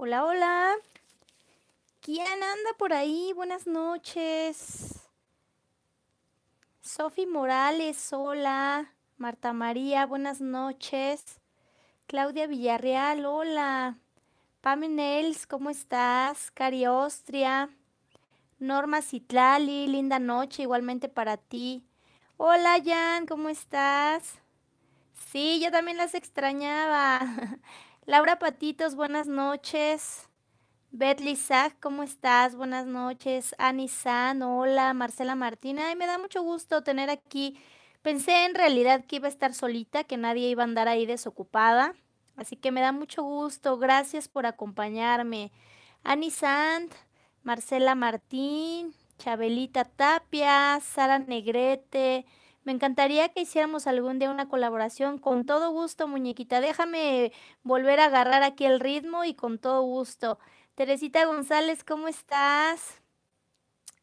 Hola, hola. ¿Quién anda por ahí? Buenas noches. Sofi Morales, hola. Marta María, buenas noches. Claudia Villarreal, hola. Pame Nels, ¿cómo estás? Cari Ostria. Norma Citlali, linda noche igualmente para ti. Hola Jan, ¿cómo estás? Sí, yo también las extrañaba. Laura Patitos, buenas noches. Beth ¿cómo estás? Buenas noches. Ani San, hola. Marcela Martín, me da mucho gusto tener aquí. Pensé en realidad que iba a estar solita, que nadie iba a andar ahí desocupada. Así que me da mucho gusto. Gracias por acompañarme. Ani Marcela Martín, Chabelita Tapia, Sara Negrete, me encantaría que hiciéramos algún día una colaboración. Con todo gusto, muñequita. Déjame volver a agarrar aquí el ritmo y con todo gusto. Teresita González, ¿cómo estás?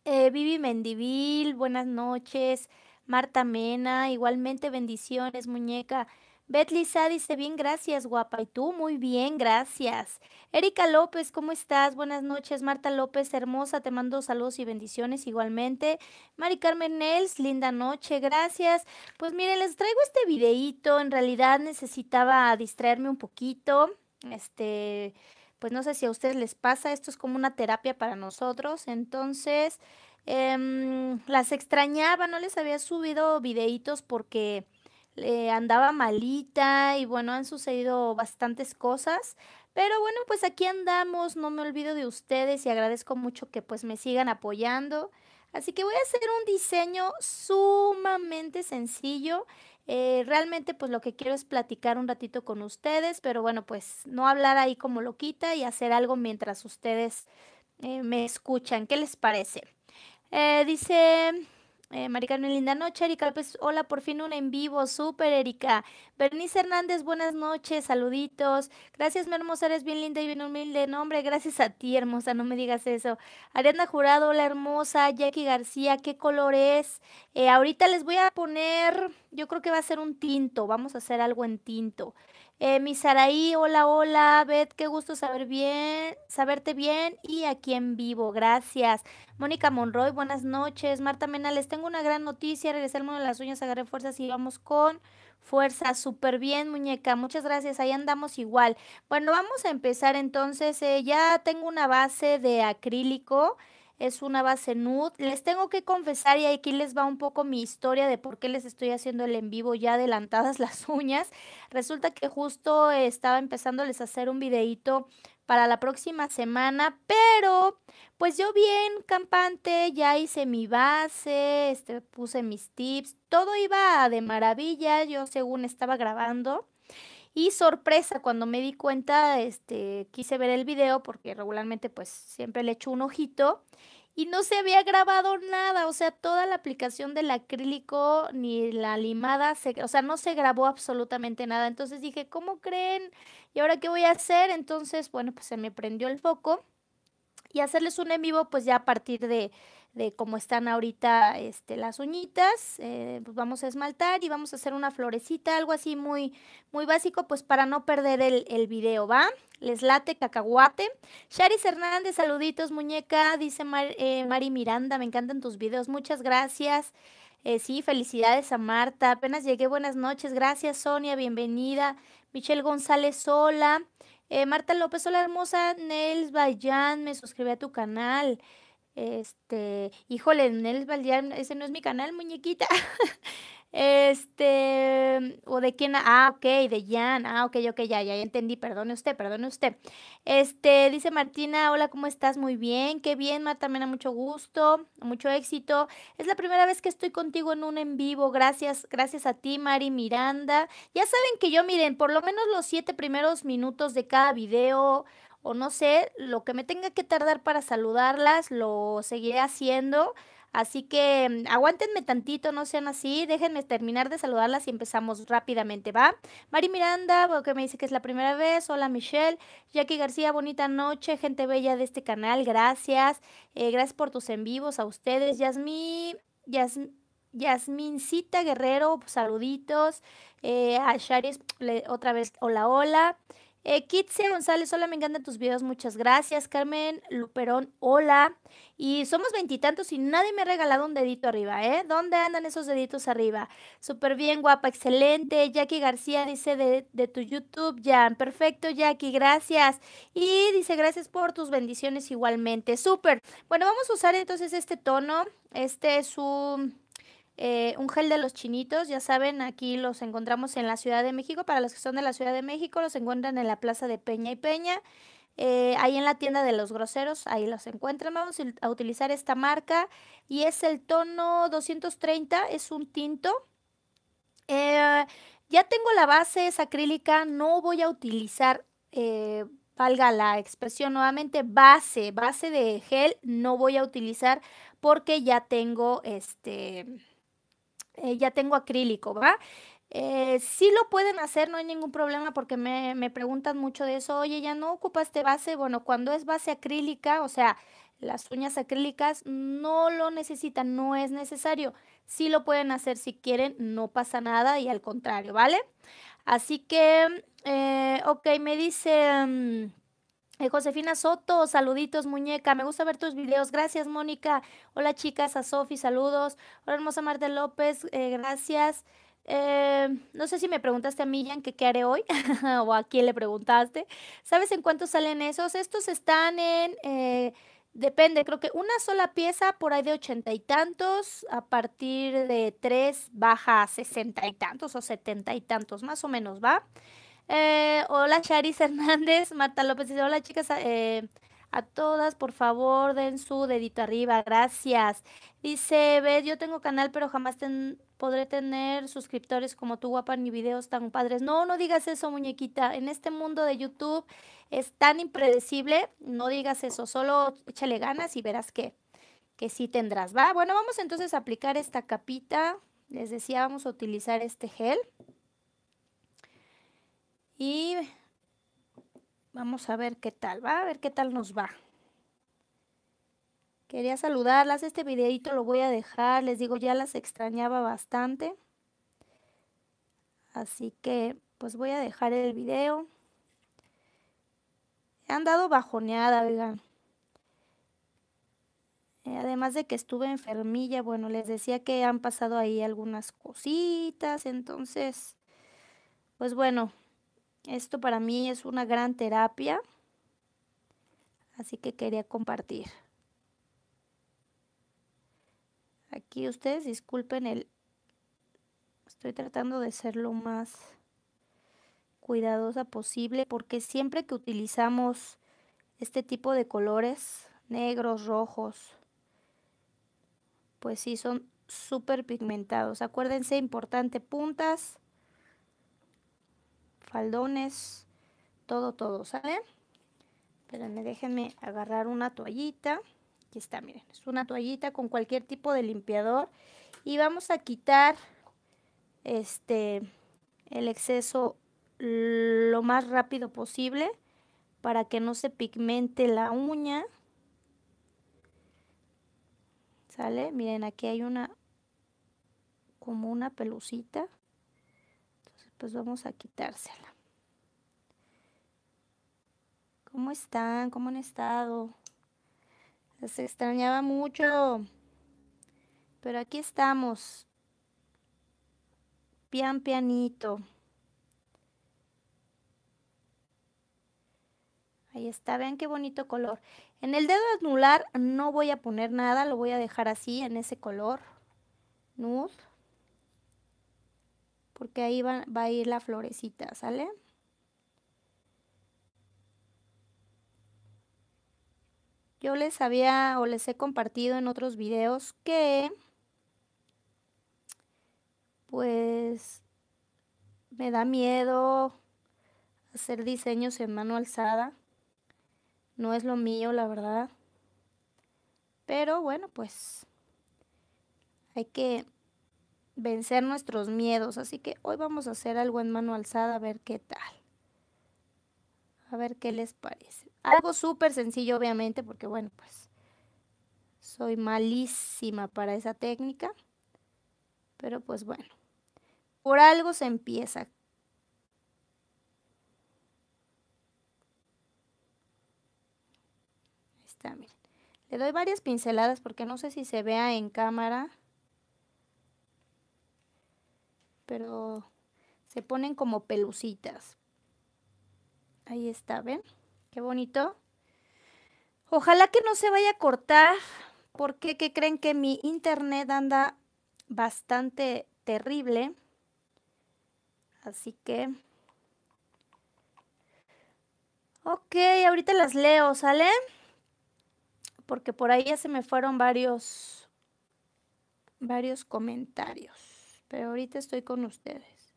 Eh, Vivi Mendivil, buenas noches. Marta Mena, igualmente bendiciones, muñeca. Lisa dice, bien, gracias, guapa. ¿Y tú? Muy bien, gracias. Erika López, ¿cómo estás? Buenas noches. Marta López, hermosa, te mando saludos y bendiciones igualmente. Mari Carmen Nels, linda noche, gracias. Pues miren, les traigo este videíto. En realidad necesitaba distraerme un poquito. Este, pues no sé si a ustedes les pasa, esto es como una terapia para nosotros. Entonces, em, las extrañaba, no les había subido videitos porque le andaba malita y bueno, han sucedido bastantes cosas. Pero bueno, pues aquí andamos, no me olvido de ustedes y agradezco mucho que pues me sigan apoyando. Así que voy a hacer un diseño sumamente sencillo. Eh, realmente pues lo que quiero es platicar un ratito con ustedes, pero bueno, pues no hablar ahí como loquita y hacer algo mientras ustedes eh, me escuchan. ¿Qué les parece? Eh, dice eh, Linda Noche, Erika López, hola, por fin una en vivo, súper Erika. Bernice Hernández, buenas noches, saluditos. Gracias, mi hermosa, eres bien linda y bien humilde. nombre, gracias a ti, hermosa, no me digas eso. Ariana Jurado, hola, hermosa. Jackie García, ¿qué color es? Eh, ahorita les voy a poner, yo creo que va a ser un tinto, vamos a hacer algo en tinto. Eh, mi Saraí, hola, hola, Beth, qué gusto saber bien, saberte bien y aquí en vivo, gracias. Mónica Monroy, buenas noches. Marta Menales, tengo una gran noticia, regresé al mundo de las uñas, agarré fuerzas y vamos con fuerza, súper bien, muñeca, muchas gracias, ahí andamos igual. Bueno, vamos a empezar entonces, eh, ya tengo una base de acrílico, es una base nude. Les tengo que confesar y aquí les va un poco mi historia de por qué les estoy haciendo el en vivo ya adelantadas las uñas. Resulta que justo estaba empezándoles a hacer un videíto para la próxima semana, pero pues yo bien campante, ya hice mi base, este, puse mis tips, todo iba de maravilla, yo según estaba grabando y sorpresa, cuando me di cuenta, este, quise ver el video porque regularmente pues siempre le echo un ojito y no se había grabado nada, o sea, toda la aplicación del acrílico ni la limada, se, o sea, no se grabó absolutamente nada. Entonces dije, ¿cómo creen? ¿Y ahora qué voy a hacer? Entonces, bueno, pues se me prendió el foco y hacerles un en vivo pues ya a partir de de cómo están ahorita este, las uñitas, eh, pues vamos a esmaltar y vamos a hacer una florecita, algo así muy, muy básico, pues para no perder el, el video, ¿va? Les late, cacahuate. Sharis Hernández, saluditos, muñeca, dice eh, Mari Miranda, me encantan tus videos, muchas gracias. Eh, sí, felicidades a Marta, apenas llegué, buenas noches, gracias Sonia, bienvenida. Michelle González, Sola, Marta López, hola hermosa, Nels Bayán, me suscribí a tu canal. Este, híjole, Nels Baldián, ese no es mi canal, muñequita. este, o de quién, ah, ok, de Jan, ah, ok, ok, ya, ya, ya entendí, perdone usted, perdone usted. Este, dice Martina, hola, ¿cómo estás? Muy bien, qué bien, Marta, me da mucho gusto, mucho éxito. Es la primera vez que estoy contigo en un en vivo, gracias, gracias a ti, Mari Miranda. Ya saben que yo, miren, por lo menos los siete primeros minutos de cada video, o no sé, lo que me tenga que tardar para saludarlas, lo seguiré haciendo. Así que mm, aguántenme tantito, no sean así, déjenme terminar de saludarlas y empezamos rápidamente, ¿va? Mari Miranda, que me dice que es la primera vez, hola Michelle, Jackie García, bonita noche, gente bella de este canal, gracias, eh, gracias por tus en vivos a ustedes, Yasmín, Yasmín. Yasmincita Guerrero, saluditos. Eh, a Sharis, otra vez, hola, hola. Eh, González, hola, me encantan tus videos, muchas gracias. Carmen Luperón, hola. Y somos veintitantos y, nadie me ha regalado un dedito arriba, ¿eh? ¿Dónde andan esos deditos arriba? Súper bien, guapa, excelente. Jackie García dice de, de tu YouTube, Jan. Perfecto, Jackie, gracias. Y dice gracias por tus bendiciones igualmente. Súper. Bueno, vamos a usar entonces este tono. Este es un eh, un gel de los chinitos, ya saben, aquí los encontramos en la Ciudad de México, para los que son de la Ciudad de México, los encuentran en la Plaza de Peña y Peña, eh, ahí en la tienda de los groseros, ahí los encuentran, vamos a utilizar esta marca y es el tono 230, es un tinto. Eh, ya tengo la base, es acrílica, no voy a utilizar valga la expresión nuevamente, base, base de gel no voy a utilizar porque ya tengo este eh, ya tengo acrílico, ¿va? Eh, sí lo pueden hacer, no hay ningún problema porque me, preguntan mucho de eso, oye, ya no ocupaste base, bueno, cuando es base acrílica, o sea, las uñas acrílicas no lo necesitan, no es necesario. Sí lo pueden hacer si quieren, no pasa nada y al contrario, ¿vale? Así que, eh, ok, me dice... Mm, eh, Josefina Soto, saluditos, muñeca. Me gusta ver tus videos. Gracias, Mónica. Hola, chicas. A Sofi, saludos. Hola, hermosa Marta López. Eh, gracias. Em, no sé si me preguntaste a Millán qué haré hoy o a quién le preguntaste. ¿Sabes en cuánto salen esos? Estos están en... Eh, depende, creo que una sola pieza por ahí de ochenta y tantos, a partir de tres baja a sesenta y tantos o setenta y tantos, más o menos, ¿va? Eh, hola Charis Hernández, Marta López dice, hola chicas, eh, a todas, por favor, den su dedito arriba, gracias. Dice, ves, yo tengo canal, pero jamás podré tener suscriptores como tú, guapa, ni videos tan padres. No, no digas eso, muñequita. En este mundo de YouTube es tan impredecible, no digas eso, solo échale ganas y verás que, que sí tendrás. Va, bueno, vamos entonces a aplicar esta capita. Les decía, vamos a utilizar este gel. Y vamos a ver qué tal, va a ver qué tal nos va. Quería saludarlas, este videito lo voy a dejar, les digo, ya las extrañaba bastante. Así que pues voy a dejar el video. han andado bajoneada, oigan. Eh, además de que estuve enfermilla, bueno, les decía que han pasado ahí algunas cositas, entonces, pues bueno, esto para mí es una gran terapia, así que quería compartir. Aquí ustedes disculpen el... Estoy tratando de ser lo más cuidadosa posible porque siempre que utilizamos este tipo de colores, negros, rojos, pues sí, son súper pigmentados. Acuérdense, importante, puntas faldones, todo, todo, ¿saben? Espérenme, déjenme agarrar una toallita. Aquí está, miren, es una toallita con cualquier tipo de limpiador. Y vamos a quitar este el exceso lo más rápido posible para que no se pigmente la uña. ¿Sale? Miren, aquí hay una como una pelucita. Pues vamos a quitársela. ¿Cómo están? ¿Cómo han estado? Se extrañaba mucho. Pero aquí estamos. Pian pianito. Ahí está, vean qué bonito color. En el dedo anular no voy a poner nada, lo voy a dejar así, en ese color. Nude porque ahí va, a ir la florecita, ¿sale? Yo les había o les he compartido en otros videos que pues me da miedo hacer diseños en mano alzada. No es lo mío, la verdad. Pero bueno, pues hay que vencer nuestros miedos. Así que hoy vamos a hacer algo en mano alzada, a ver qué tal. A ver qué les parece. Algo súper sencillo, obviamente, porque bueno, pues soy malísima para esa técnica. Pero pues bueno, por algo se empieza. Ahí está, miren. Le doy varias pinceladas porque no sé si se vea en cámara pero se ponen como pelucitas. Ahí está, ¿ven? Qué bonito. Ojalá que no se vaya a cortar, porque que creen que mi internet anda bastante terrible? Así que... Ok, ahorita las leo, ¿sale? Porque por ahí ya se me fueron varios, varios comentarios pero ahorita estoy con ustedes.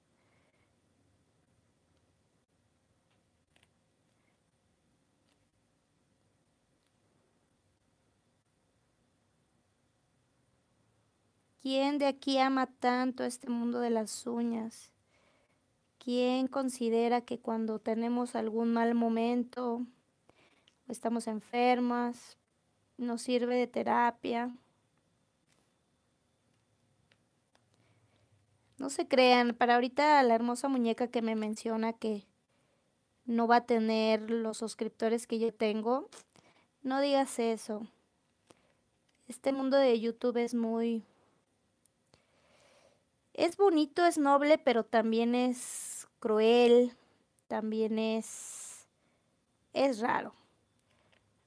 ¿Quién de aquí ama tanto este mundo de las uñas? ¿Quién considera que cuando tenemos algún mal momento, estamos enfermas, nos sirve de terapia? No se crean, para ahorita la hermosa muñeca que me menciona que no va a tener los suscriptores que yo tengo, no digas eso. Este mundo de YouTube es muy... Es bonito, es noble, pero también es cruel, también es... es raro.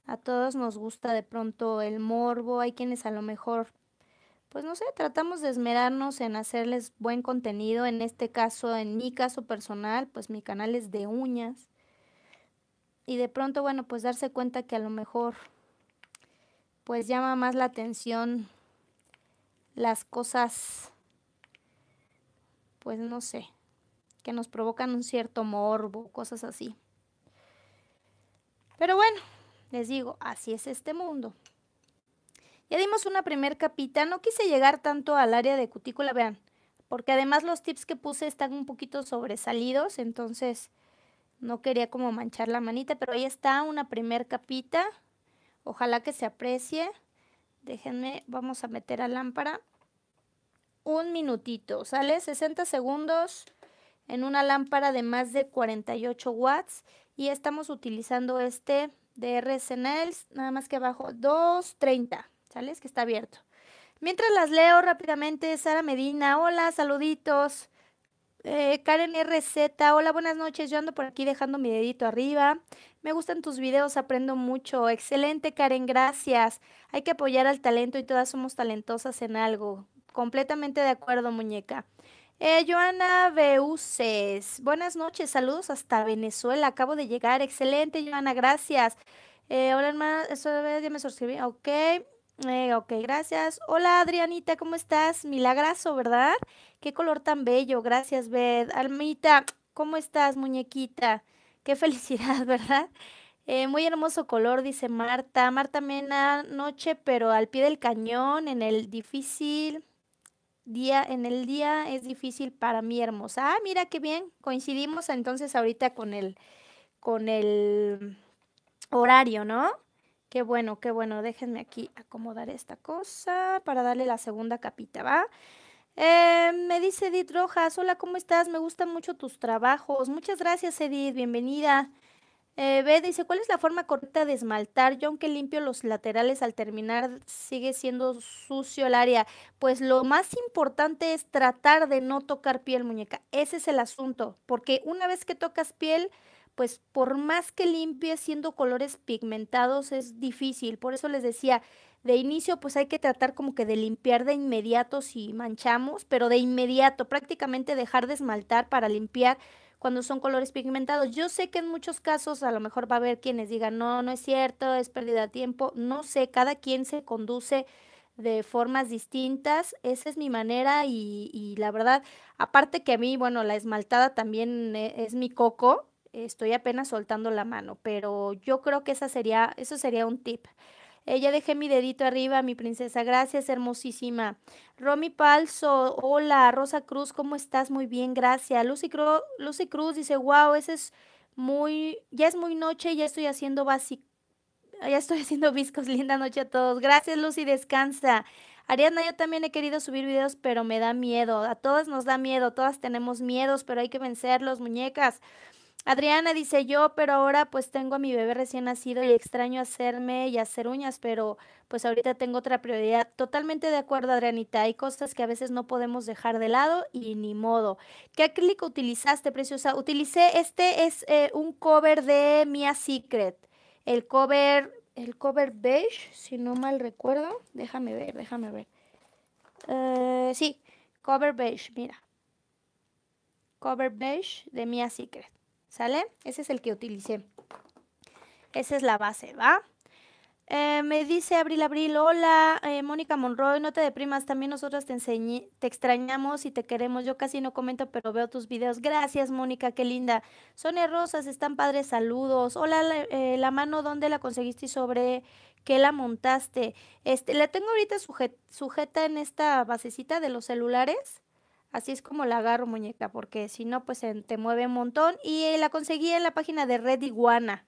A todos nos gusta de pronto el morbo, hay quienes a lo mejor pues no sé, tratamos de esmerarnos en hacerles buen contenido. En este caso, en mi caso personal, pues mi canal es de uñas. Y de pronto, bueno, pues darse cuenta que a lo mejor, pues llama más la atención las cosas, pues no sé, que nos provocan un cierto morbo, cosas así. Pero bueno, les digo, así es este mundo. Ya dimos una primer capita, no quise llegar tanto al área de cutícula, vean, porque además los tips que puse están un poquito sobresalidos, entonces no quería como manchar la manita, pero ahí está una primer capita, ojalá que se aprecie. Déjenme, vamos a meter a lámpara un minutito, ¿sale? 60 segundos en una lámpara de más de 48 watts y estamos utilizando este de RSNL, nada más que abajo 230. ¿sale? que está abierto. Mientras las leo rápidamente, Sara Medina, hola, saluditos. Eh, Karen Karen RZ, hola, buenas noches. Yo ando por aquí dejando mi dedito arriba. Me gustan tus videos, aprendo mucho. Excelente, Karen, gracias. Hay que apoyar al talento y todas somos talentosas en algo. Completamente de acuerdo, muñeca. Eh, Joana Beuces, buenas noches, saludos hasta Venezuela. Acabo de llegar. Excelente, Joana, gracias. Eh, hola, hermana, ya me suscribí. Ok. Eh, ok, gracias. Hola Adrianita, ¿cómo estás? Milagroso, ¿verdad? Qué color tan bello. Gracias, Bed Almita, ¿cómo estás, muñequita? Qué felicidad, ¿verdad? Eh, muy hermoso color, dice Marta. Marta Mena, noche, pero al pie del cañón, en el difícil día, en el día es difícil para mi hermosa. Ah, mira qué bien, coincidimos entonces ahorita con el, con el horario, ¿no? Qué bueno, qué bueno. Déjenme aquí acomodar esta cosa para darle la segunda capita, ¿va? Eh, me dice Edith Rojas, hola, ¿cómo estás? Me gustan mucho tus trabajos. Muchas gracias, Edith, bienvenida. Eh, B dice, ¿cuál es la forma correcta de esmaltar? Yo aunque limpio los laterales al terminar, sigue siendo sucio el área. Pues lo más importante es tratar de no tocar piel, muñeca. Ese es el asunto, porque una vez que tocas piel, pues por más que limpie siendo colores pigmentados es difícil. Por eso les decía, de inicio pues hay que tratar como que de limpiar de inmediato si manchamos, pero de inmediato, prácticamente dejar de esmaltar para limpiar cuando son colores pigmentados. Yo sé que en muchos casos a lo mejor va a haber quienes digan, no, no es cierto, es pérdida de tiempo. No sé, cada quien se conduce de formas distintas. Esa es mi manera y, la verdad, aparte que a mí, bueno, la esmaltada también e, es mi coco estoy apenas soltando la mano, pero yo creo que esa sería, eso sería un tip. Ella dejé mi dedito arriba, mi princesa. Gracias, hermosísima. Romy Palso, hola. Rosa Cruz, ¿cómo estás? Muy bien, gracias. Lucy, cruz Lucy Cruz dice, wow, ese es muy, ya es muy noche, ya estoy haciendo básico. Ya estoy haciendo biscos linda noche a todos. Gracias, Lucy, descansa. Ariana, yo también he querido subir videos, pero me da miedo. A todas nos da miedo, todas tenemos miedos, pero hay que vencerlos, muñecas. Adriana dice yo, pero ahora pues tengo a mi bebé recién nacido y extraño hacerme y hacer uñas, pero pues ahorita tengo otra prioridad. Totalmente de acuerdo, Adrianita. Hay cosas que a veces no podemos dejar de lado y ni modo. ¿Qué acrílico utilizaste, preciosa? Utilicé, este es eh, un cover de Mia Secret. El cover, el cover beige, si no mal recuerdo. Déjame ver, déjame ver. Eh, sí, cover beige, mira. Cover beige de Mia Secret. ¿sale? Ese es el que utilicé. Esa es la base, ¿va? Eh, me dice Abril Abril, hola, eh, Mónica Monroy, no te deprimas, también nosotros te, te extrañamos y te queremos. Yo casi no comento, pero veo tus videos. Gracias, Mónica, qué linda. Sonia Rosas, están padres, saludos. Hola, la, eh, mano, ¿dónde la conseguiste y sobre qué la montaste? Este, la tengo ahorita sujeta en esta basecita de los celulares Así es como la agarro, muñeca, porque si no, pues te mueve un montón. Y la conseguí en la página de Red Iguana.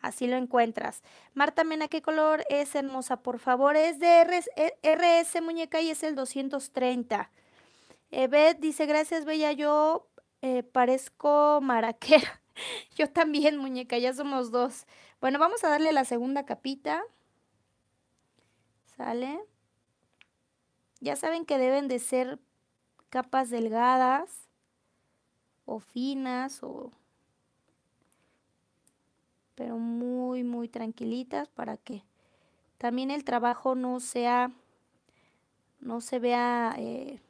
Así lo encuentras. Marta Mena, ¿qué color es hermosa? Por favor, es de RS, eh, muñeca y es el 230. Beth dice, gracias, Bella, yo eh, parezco maraquera. yo también, muñeca, ya somos dos. Bueno, vamos a darle la segunda capita. Sale. Ya saben que deben de ser capas delgadas o finas pero muy muy tranquilitas para que también el trabajo no sea no se vea eh,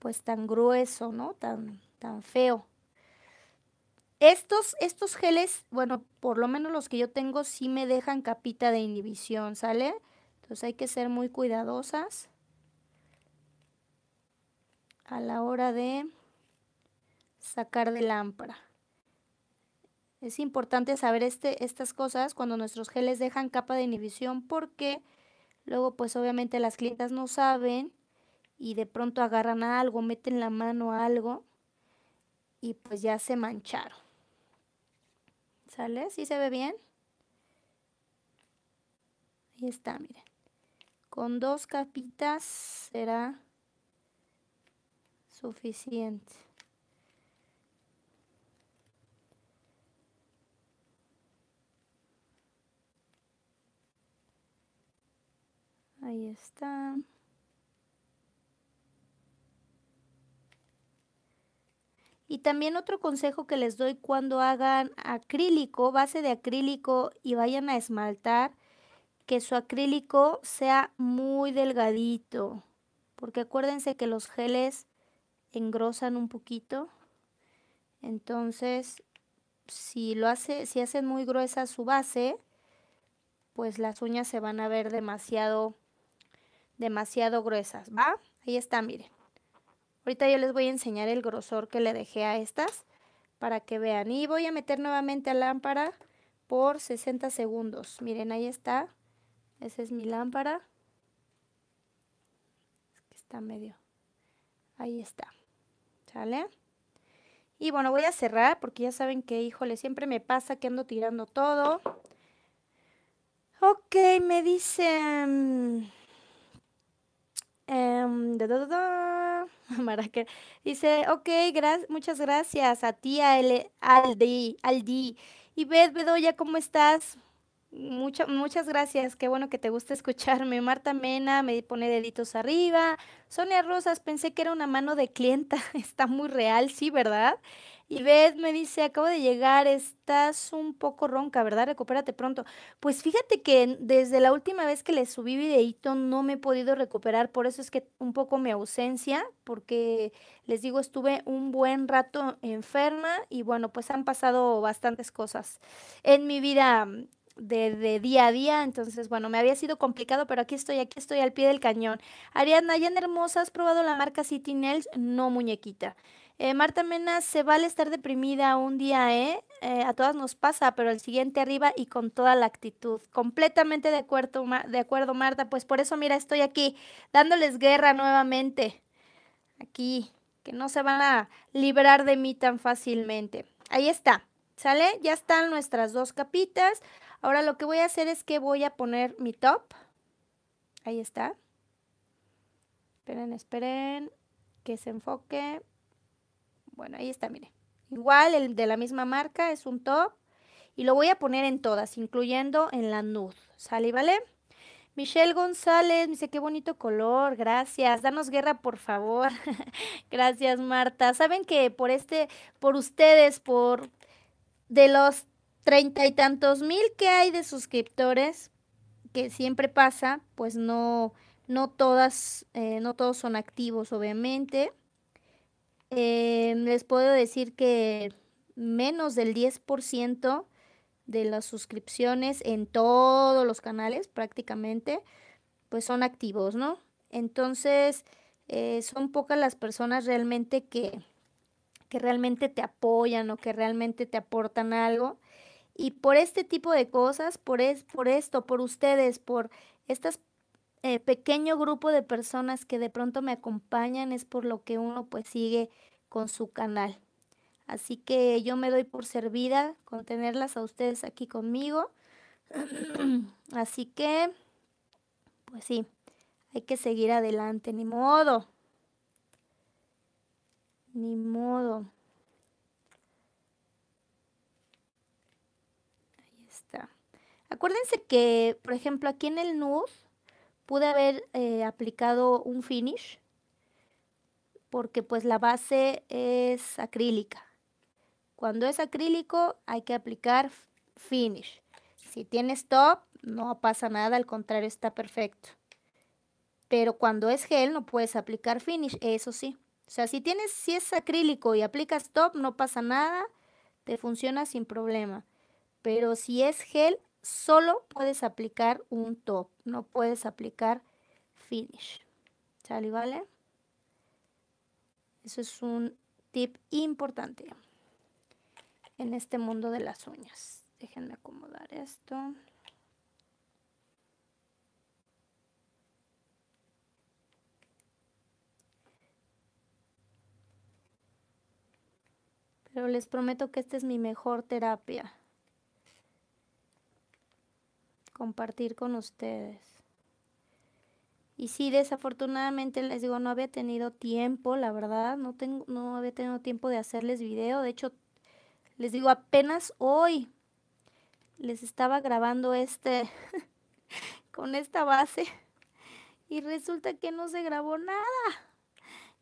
pues tan grueso no tan tan feo estos, estos geles, bueno, por lo menos los que yo tengo, sí me dejan capita de inhibición, ¿sale? Entonces hay que ser muy cuidadosas a la hora de sacar de lámpara. Es importante saber este, estas cosas cuando nuestros geles dejan capa de inhibición porque luego pues obviamente las clientas no saben y de pronto agarran algo, meten la mano a algo y pues ya se mancharon. ¿Sale? ¿Sí se ve bien? Ahí está, miren. Con dos capitas será suficiente. Ahí está. Y también otro consejo que les doy cuando hagan acrílico, base de acrílico y vayan a esmaltar, que su acrílico sea muy delgadito. Porque acuérdense que los geles engrosan un poquito. Entonces, si lo hace, si hacen muy gruesa su base, pues las uñas se van a ver demasiado, demasiado gruesas, ¿va? Ahí está, miren. Ahorita yo les voy a enseñar el grosor que le dejé a estas para que vean. Y voy a meter nuevamente a lámpara por 60 segundos. Miren, ahí está. Esa es mi lámpara. está medio. Ahí está. Y bueno, voy a cerrar porque ya saben que, híjole, siempre me pasa que ando tirando todo. Ok, me dice em, em, Dice, ok, muchas gracias a ti, Aldi, Aldi. Y Beth Bedoya, ¿cómo estás? muchas gracias, qué bueno que te guste escucharme. Marta Mena me pone deditos arriba. Sonia Rosas, pensé que era una mano de clienta, está muy real, sí, ¿verdad? Y Beth me dice, acabo de llegar, estás un poco ronca, ¿verdad? Recupérate pronto. Pues fíjate que desde la última vez que le subí videito no me he podido recuperar, por eso es que un poco mi ausencia, porque les digo, estuve un buen rato enferma y bueno, pues han pasado bastantes cosas en mi vida de, día a día. Entonces, bueno, me había sido complicado, pero aquí estoy, aquí estoy al pie del cañón. Ariadna, ya en Hermosa, ¿has probado la marca City Nails? No, muñequita. Eh, Marta Mena, se vale estar deprimida un día, ¿eh? ¿eh? A todas nos pasa, pero el siguiente arriba y con toda la actitud. Completamente de acuerdo, de acuerdo, Marta. Pues por eso, mira, estoy aquí dándoles guerra nuevamente. Aquí, que no se van a librar de mí tan fácilmente. Ahí está. ¿Sale? Ya están nuestras dos capitas. Ahora lo que voy a hacer es que voy a poner mi top. Ahí está. Esperen, esperen, que se enfoque. Bueno, ahí está, miren. Igual, el de la misma marca, es un top. Y lo voy a poner en todas, incluyendo en la nude. ¿Sale y vale? Michelle González, dice, qué bonito color, gracias. Danos guerra, por favor. gracias, Marta. Saben que por este, por ustedes, por de los treinta y tantos mil que hay de suscriptores, que siempre pasa, pues no, no todas, eh, no todos son activos, obviamente. Eh, les puedo decir que menos del 10% de las suscripciones en todos los canales prácticamente, pues son activos, ¿no? Entonces, eh, son pocas las personas realmente que, que realmente te apoyan o que realmente te aportan algo. Y por este tipo de cosas, por, por esto, por ustedes, por este pequeño grupo de personas que de pronto me acompañan, es por lo que uno pues sigue con su canal. Así que yo me doy por servida con tenerlas a ustedes aquí conmigo. Así que, pues sí, hay que seguir adelante, ni modo. Ni modo. Acuérdense que, por ejemplo, aquí en el nude pude haber eh, aplicado un finish porque pues la base es acrílica. Cuando es acrílico hay que aplicar finish. Si tienes top no pasa nada, al contrario está perfecto. Pero cuando es gel no puedes aplicar finish, eso sí. O sea, si tienes, si es acrílico y aplicas top no pasa nada, te funciona sin problema. Pero si es gel solo puedes aplicar un top, no puedes aplicar finish. ¿Sale, vale? Eso es un tip importante en este mundo de las uñas. Déjenme acomodar esto. Pero les prometo que esta es mi mejor terapia compartir con ustedes. Y si desafortunadamente les digo, no había tenido tiempo, la verdad, no, tengo, no había tenido tiempo de hacerles video. De hecho, les digo, apenas hoy les estaba grabando este con esta base y resulta que no se grabó nada.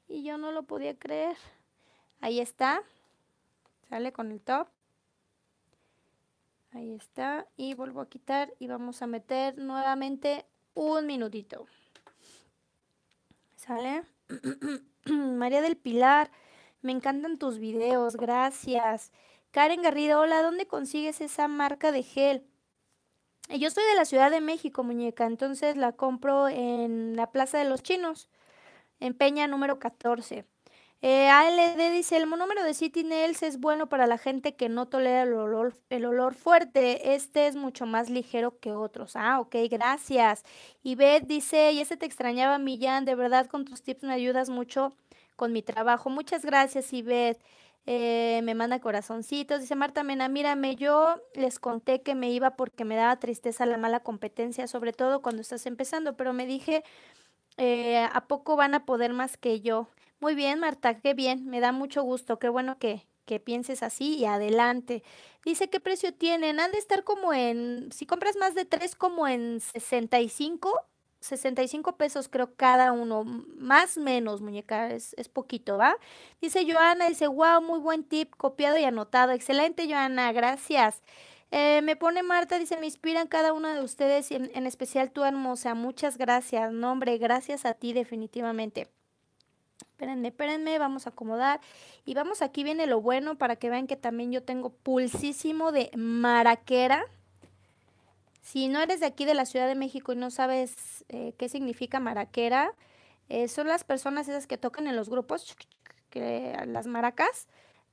Y yo no lo podía creer. Ahí está. Sale con el top. Ahí está. Y vuelvo a quitar y vamos a meter nuevamente un minutito. ¿Sale? María del Pilar, me encantan tus videos, gracias. Karen Garrido, hola, ¿dónde consigues esa marca de gel? Eh, yo soy de la Ciudad de México, muñeca, entonces la compro en la Plaza de los Chinos, en Peña número 14. Eh, ALD dice, el monómero de City Nails es bueno para la gente que no tolera el olor, el olor fuerte. Este es mucho más ligero que otros. Ah, ok, gracias. Y Beth dice, y ese te extrañaba, Millán. De verdad, con tus tips me ayudas mucho con mi trabajo. Muchas gracias, y Eh, me manda corazoncitos. Dice Marta Mena, mírame, yo les conté que me iba porque me daba tristeza la mala competencia, sobre todo cuando estás empezando, pero me dije, eh, ¿a poco van a poder más que yo? Muy bien, Marta, qué bien, me da mucho gusto, qué bueno que, que pienses así y adelante. Dice, ¿qué precio tienen? Han de estar como en, si compras más de tres, como en 65, 65 pesos creo cada uno, más menos, muñeca, es, poquito, ¿va? Dice Joana, dice, wow, muy buen tip, copiado y anotado. Excelente, Joana, gracias. Eh, me pone Marta, dice, me inspiran cada uno de ustedes, y en, especial tú, hermosa. Muchas gracias, nombre, gracias a ti definitivamente espérenme, espérenme, vamos a acomodar. Y vamos, aquí viene lo bueno para que vean que también yo tengo pulsísimo de maraquera. Si no eres de aquí de la Ciudad de México y no sabes eh, qué significa maraquera, eh, son las personas esas que tocan en los grupos, que, las maracas.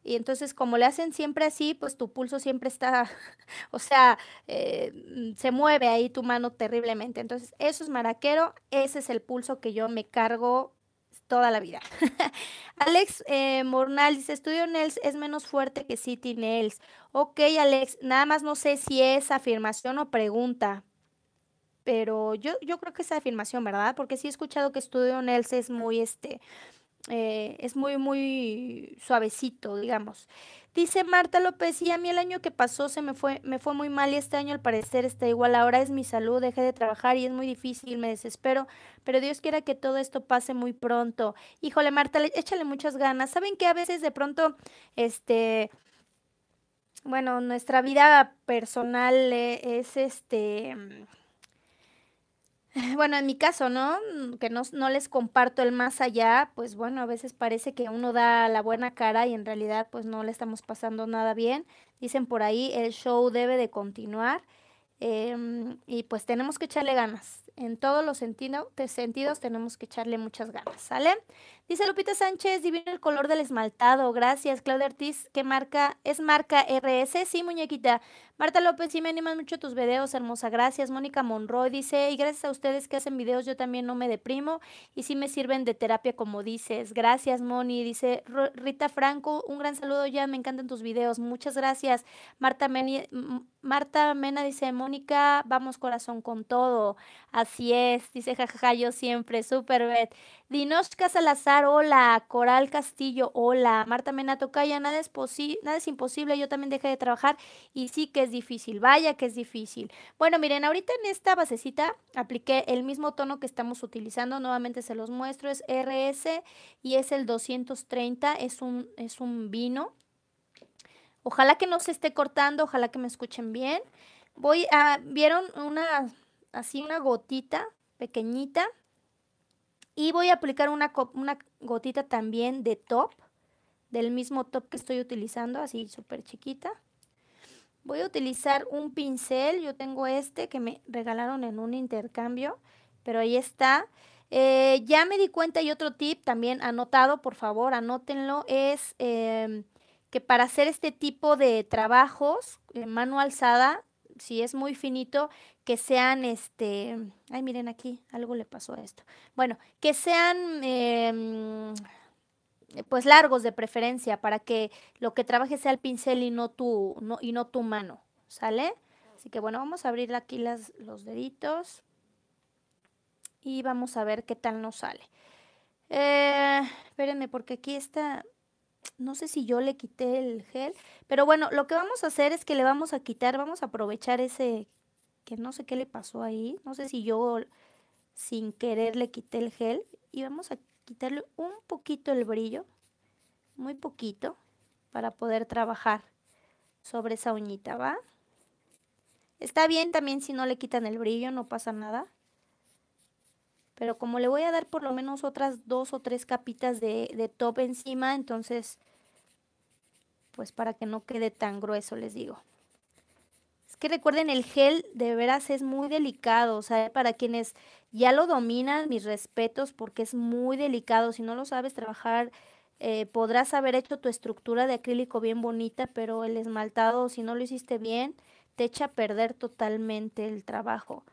Y entonces como le hacen siempre así, pues tu pulso siempre está, o sea, eh, se mueve ahí tu mano terriblemente. Entonces eso es maraquero, ese es el pulso que yo me cargo toda la vida. Alex eh, Mornal dice, Estudio Nels es menos fuerte que City Nels. Ok, Alex, nada más no sé si es afirmación o pregunta, pero yo, yo creo que es afirmación, ¿verdad? Porque sí he escuchado que Estudio Nels es muy, este, eh, es muy, muy suavecito, digamos. Dice Marta López, y a mí el año que pasó se me fue, me fue muy mal y este año al parecer está igual. Ahora es mi salud, dejé de trabajar y es muy difícil, me desespero, pero Dios quiera que todo esto pase muy pronto. Híjole, Marta, échale muchas ganas. ¿Saben que a veces de pronto, este, bueno, nuestra vida personal e, es este Bueno, en mi caso, ¿no? Mm, que no, no les comparto el más allá, pues bueno, a veces parece que uno da la buena cara y en realidad pues no le estamos pasando nada bien. Dicen por ahí, el show debe de continuar em, y pues tenemos que echarle ganas en todos los sentidos tenemos que echarle muchas ganas, ¿sale? Dice Lupita Sánchez, divino el color del esmaltado. Gracias, Claudia Ortiz, ¿qué marca? ¿Es marca RS? Sí, muñequita. Marta López, sí me animas mucho tus videos, hermosa. Gracias. Mónica Monroy dice, y gracias a ustedes que hacen videos, yo también no me deprimo y sí me sirven de terapia, como dices. Gracias, Moni. Dice Rita Franco, un gran saludo, ya me encantan tus videos. Muchas gracias. Marta, Marta Mena dice, Mónica, vamos corazón con todo. Así es, dice jajaja, yo siempre, Bet. Dinoshka Salazar, hola. Coral Castillo, hola. Marta Mena Tocaya, nada es, nada es imposible, yo también dejé de trabajar y sí que es difícil, vaya que es difícil. Bueno, miren, ahorita en esta basecita apliqué el mismo tono que estamos utilizando, nuevamente se los muestro, es RS y es el 230, es un, es un vino. Ojalá que no se esté cortando, ojalá que me escuchen bien. Voy a, vieron una así una gotita pequeñita. Y voy a aplicar una, gotita también de top, del mismo top que estoy utilizando, así súper chiquita. Voy a utilizar un pincel, yo tengo este que me regalaron en un intercambio, pero ahí está. Eh, ya me di cuenta y otro tip también anotado, por favor, anótenlo, es eh, que para hacer este tipo de trabajos en eh, mano alzada si es muy finito, que sean, este, ay, miren aquí, algo le pasó a esto. Bueno, que sean, em, pues largos de preferencia, para que lo que trabaje sea el pincel y no tu, y no tu mano, ¿sale? Así que bueno, vamos a abrir aquí las, los deditos y vamos a ver qué tal nos sale. Eh, espérenme, porque aquí está no sé si yo le quité el gel, pero bueno, lo que vamos a hacer es que le vamos a quitar, vamos a aprovechar ese, que no sé qué le pasó ahí, no sé si yo sin querer le quité el gel y vamos a quitarle un poquito el brillo, muy poquito, para poder trabajar sobre esa uñita, ¿va? Está bien también si no le quitan el brillo, no pasa nada pero como le voy a dar por lo menos otras dos o tres capitas de, de top encima, entonces, pues para que no quede tan grueso, les digo. Es que recuerden, el gel de veras es muy delicado, o sea, para quienes ya lo dominan, mis respetos, porque es muy delicado. Si no lo sabes trabajar, eh, podrás haber hecho tu estructura de acrílico bien bonita, pero el esmaltado, si no lo hiciste bien, te echa a perder totalmente el trabajo.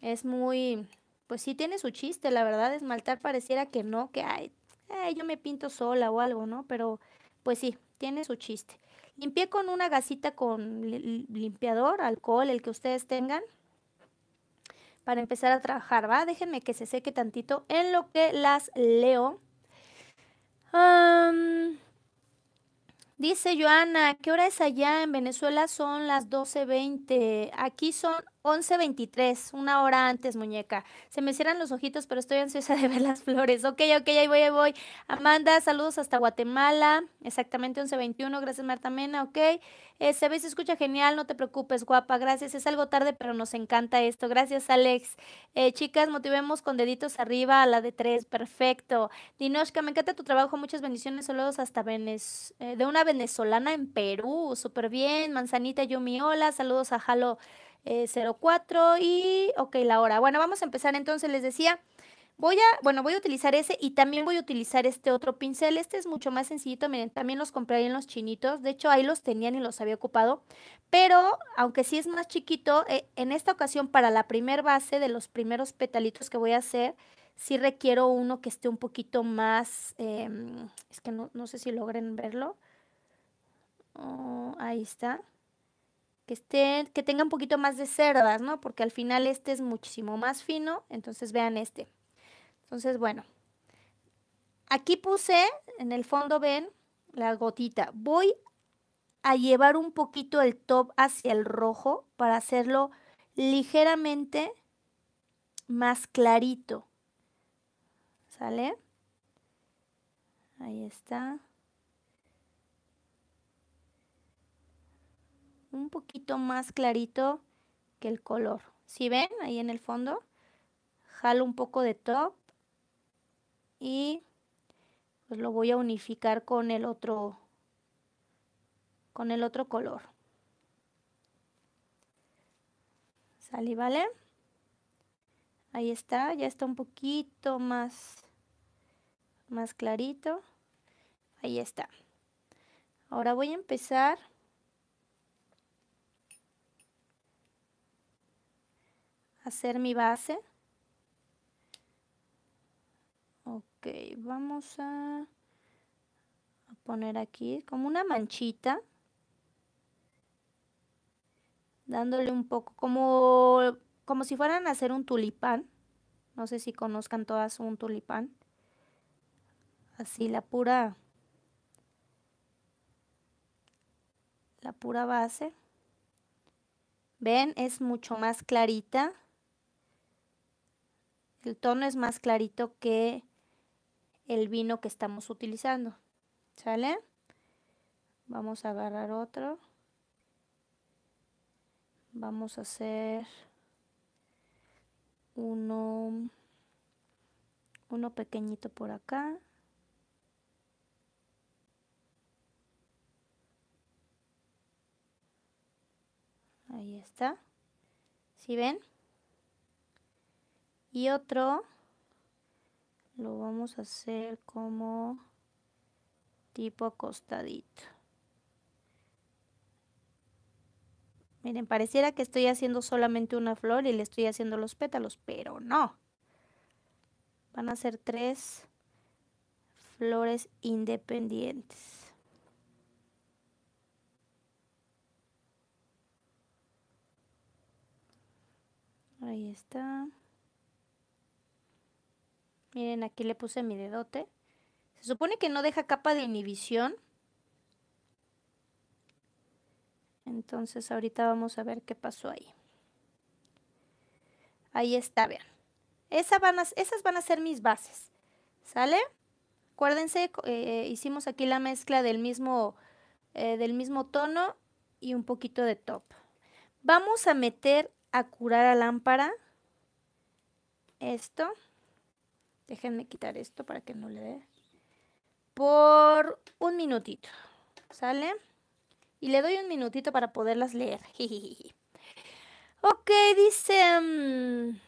Es muy, pues sí tiene su chiste, la verdad, esmaltar pareciera que no, que ay, eh, yo me pinto sola o algo, ¿no? Pero pues sí, tiene su chiste. Limpié con una gasita con limpiador, alcohol, el que ustedes tengan, para empezar a trabajar, ¿va? Déjenme que se seque tantito en lo que las leo. dice Joana, ¿qué hora es allá en Venezuela? Son las 12.20. Aquí son 11.23, una hora antes, muñeca. Se me cierran los ojitos, pero estoy ansiosa de ver las flores. Ok, ok, ahí voy, ahí voy. Amanda, saludos hasta Guatemala. Exactamente 11.21, gracias Marta Mena, ok. Eh, se ve, se escucha genial, no te preocupes, guapa, gracias. Es algo tarde, pero nos encanta esto. Gracias, Alex. Eh, chicas, motivemos con deditos arriba a la de tres, perfecto. Dinoshka, me encanta tu trabajo, muchas bendiciones, saludos hasta Venez eh, de una venezolana en Perú, súper bien. Manzanita, Yumiola, saludos a Halo. 04 eh, y, ok, la hora. Bueno, vamos a empezar entonces, les decía, voy a, bueno, voy a utilizar ese y también voy a utilizar este otro pincel. Este es mucho más sencillito, miren, también los compré en los chinitos. De hecho, ahí los tenían y los había ocupado. Pero, aunque sí es más chiquito, eh, en esta ocasión para la primer base de los primeros petalitos que voy a hacer, si requiero uno que esté un poquito más, em, es que no, sé si logren verlo. Oh, ahí está que, estén, que tenga un poquito más de cerdas, ¿no? Porque al final este es muchísimo más fino, entonces vean este. Entonces, bueno, aquí puse, en el fondo ven la gotita. Voy a llevar un poquito el top hacia el rojo para hacerlo ligeramente más clarito. ¿Sale? Ahí está. un poquito más clarito que el color. Si ven ahí en el fondo, jalo un poco de top y pues lo voy a unificar con el otro con el otro color. Salí, ¿vale? Ahí está, ya está un poquito más más clarito. Ahí está. Ahora voy a empezar hacer mi base. Ok, vamos a, a poner aquí como una manchita. Dándole un poco, como, como si fueran a hacer un tulipán. No sé si conozcan todas un tulipán. Así la pura, la pura base. ¿Ven? Es mucho más clarita. El tono es más clarito que el vino que estamos utilizando. ¿Sale? Vamos a agarrar otro. Vamos a hacer uno, uno pequeñito por acá. Ahí está. ¿Sí ven? Y otro lo vamos a hacer como tipo acostadito. Miren, pareciera que estoy haciendo solamente una flor y le estoy haciendo los pétalos, pero no. Van a ser tres flores independientes. Ahí está. Miren, aquí le puse mi dedote. Se supone que no deja capa de inhibición. Entonces ahorita vamos a ver qué pasó ahí. Ahí está, vean. esas van a ser mis bases. ¿Sale? Acuérdense, eh, eh, hicimos aquí la mezcla del mismo, eh, del mismo tono y un poquito de top. Vamos a meter a curar a lámpara esto. Déjenme quitar esto para que no le dé. Por un minutito. ¿Sale? Y le doy un minutito para poderlas leer. ok, dice... Mm,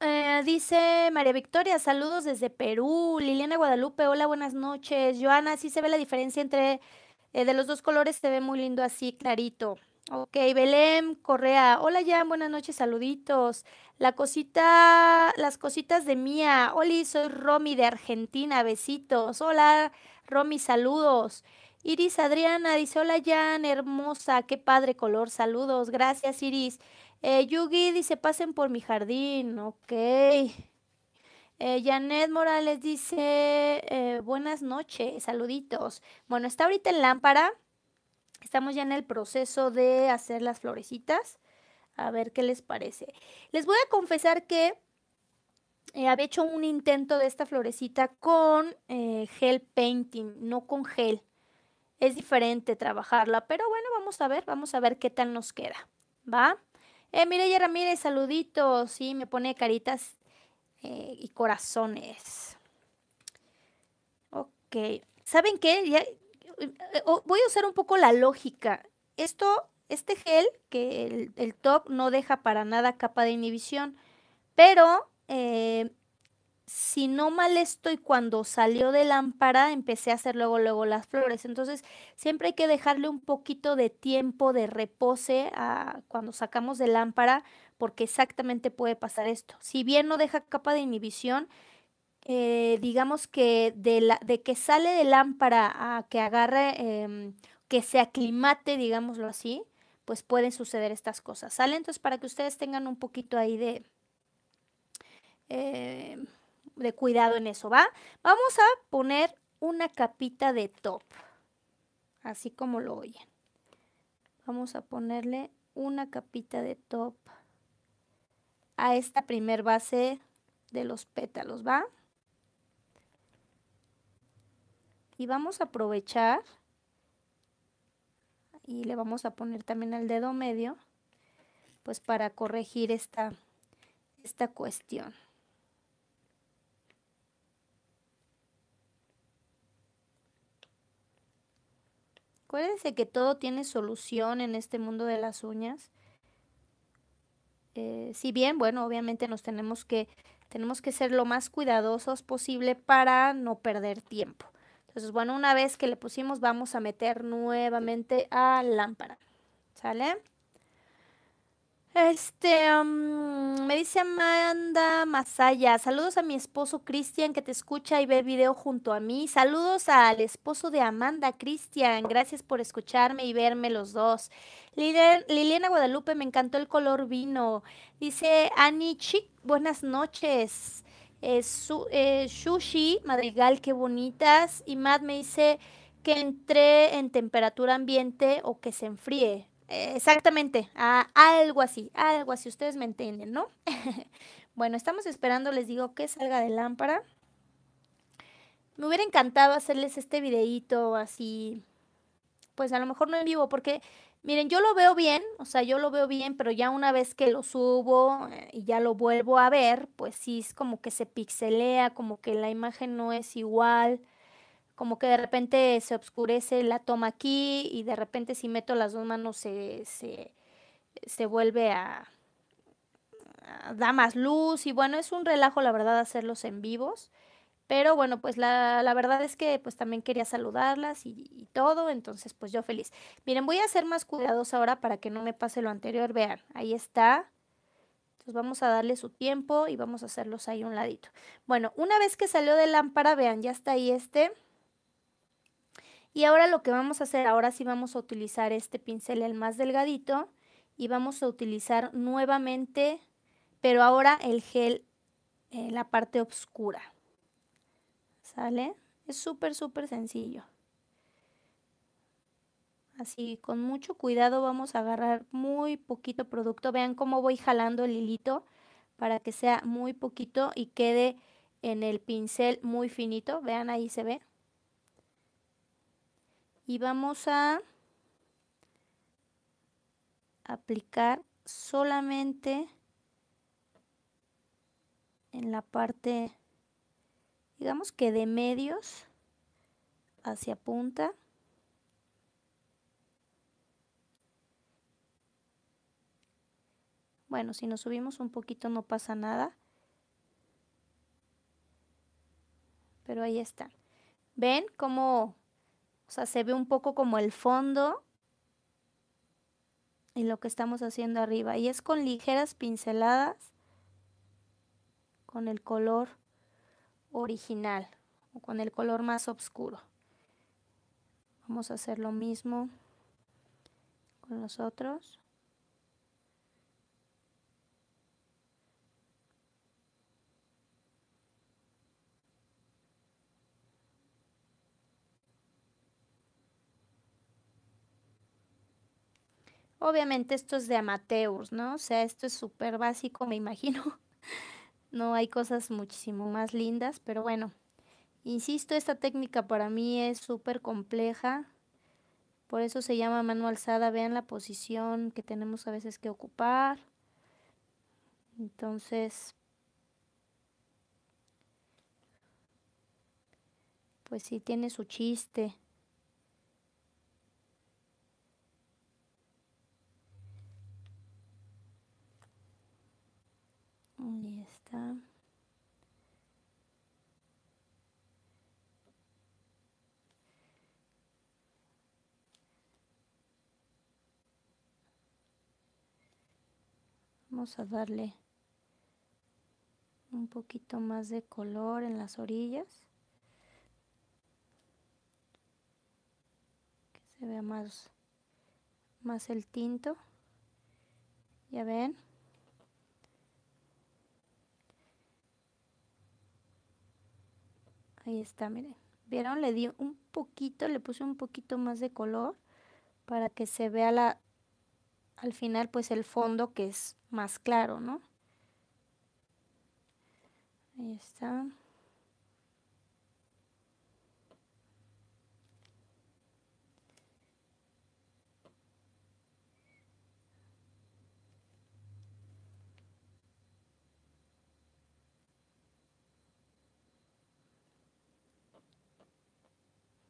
eh, dice María Victoria, saludos desde Perú. Liliana Guadalupe, hola, buenas noches. Joana, sí se ve la diferencia entre eh, de los dos colores, se ve muy lindo así, clarito. Ok, Belén Correa, hola Jan, buenas noches, saluditos. La cosita, las cositas de Mía. Oli, soy Romy de Argentina, besitos. Hola, Romy, saludos. Iris Adriana dice, hola Jan, hermosa, qué padre color, saludos, gracias Iris. Eh, Yugi dice, pasen por mi jardín, ok. Eh, Janet Morales dice, eh, buenas noches, saluditos. Bueno, está ahorita en lámpara, estamos ya en el proceso de hacer las florecitas a ver qué les parece. Les voy a confesar que eh, había hecho un intento de esta florecita con eh, gel painting, no con gel. Es diferente trabajarla, pero bueno, vamos a ver, vamos a ver qué tal nos queda, ¿va? Eh, Mireya Ramírez, saluditos, sí, me pone caritas eh, y corazones. Ok, ¿saben qué? voy a usar un poco la lógica. Esto este gel, que el, top no deja para nada capa de inhibición, pero eh, si no mal estoy, cuando salió de lámpara empecé a hacer luego, luego las flores. Entonces, siempre hay que dejarle un poquito de tiempo de repose cuando sacamos de lámpara, porque exactamente puede pasar esto. Si bien no deja capa de inhibición, eh, digamos que de, de que sale de lámpara a que agarre, em, que se aclimate, digámoslo así, pues pueden suceder estas cosas. ¿Sale? Entonces, para que ustedes tengan un poquito ahí de, eh, de cuidado en eso, ¿va? Vamos a poner una capita de top, así como lo oyen. Vamos a ponerle una capita de top a esta primer base de los pétalos, ¿va? Y vamos a aprovechar y le vamos a poner también al dedo medio, pues para corregir esta, cuestión. Acuérdense que todo tiene solución en este mundo de las uñas. Eh, si bien, bueno, obviamente nos tenemos que, tenemos que ser lo más cuidadosos posible para no perder tiempo. Entonces, bueno, una vez que le pusimos, vamos a meter nuevamente a lámpara. ¿Sale? Este, mm, me dice Amanda Masaya, saludos a mi esposo Cristian que te escucha y ve video junto a mí. Saludos al esposo de Amanda, Cristian, gracias por escucharme y verme los dos. Liliana Guadalupe, me encantó el color vino. Dice Ani buenas noches es su, eh, Sushi Madrigal, qué bonitas. Y Matt me dice que entre en temperatura ambiente o que se enfríe. Eh, exactamente, algo así, algo así, ustedes me entienden, ¿no? bueno, estamos esperando, les digo, que salga de lámpara. Me hubiera encantado hacerles este videíto así, pues a lo mejor no en vivo, porque Miren, yo lo veo bien, o sea, yo lo veo bien, pero ya una vez que lo subo eh, y ya lo vuelvo a ver, pues sí es como que se pixelea, como que la imagen no es igual, como que de repente se oscurece la toma aquí y de repente si meto las dos manos se, se, vuelve a, a, da más luz y bueno, es un relajo la verdad hacerlos en vivos. Pero bueno, pues la, verdad es que pues también quería saludarlas y, todo, entonces pues yo feliz. Miren, voy a ser más cuidados ahora para que no me pase lo anterior. Vean, ahí está. Entonces vamos a darle su tiempo y vamos a hacerlos ahí un ladito. Bueno, una vez que salió de lámpara, vean, ya está ahí este. Y ahora lo que vamos a hacer, ahora sí vamos a utilizar este pincel el más delgadito y vamos a utilizar nuevamente, pero ahora el gel, en eh, la parte oscura. ¿Sale? Es súper, súper sencillo. Así, con mucho cuidado vamos a agarrar muy poquito producto. Vean cómo voy jalando el hilito para que sea muy poquito y quede en el pincel muy finito. Vean, ahí se ve. Y vamos a aplicar solamente en la parte digamos que de medios hacia punta. Bueno, si nos subimos un poquito no pasa nada. Pero ahí están. ¿Ven cómo? O sea, se ve un poco como el fondo y lo que estamos haciendo arriba. Y es con ligeras pinceladas con el color original o con el color más oscuro. Vamos a hacer lo mismo con los otros. Obviamente esto es de amateurs, ¿no? O sea, esto es súper básico, me imagino. No hay cosas muchísimo más lindas, pero bueno, insisto, esta técnica para mí es súper compleja. Por eso se llama mano alzada. Vean la posición que tenemos a veces que ocupar. Entonces, pues sí tiene su chiste. Vamos a darle un poquito más de color en las orillas. Que se vea más, más el tinto. Ya ven. Ahí está, miren. ¿Vieron? Le di un poquito, le puse un poquito más de color para que se vea la, al final pues el fondo que es más claro, ¿no? Ahí está.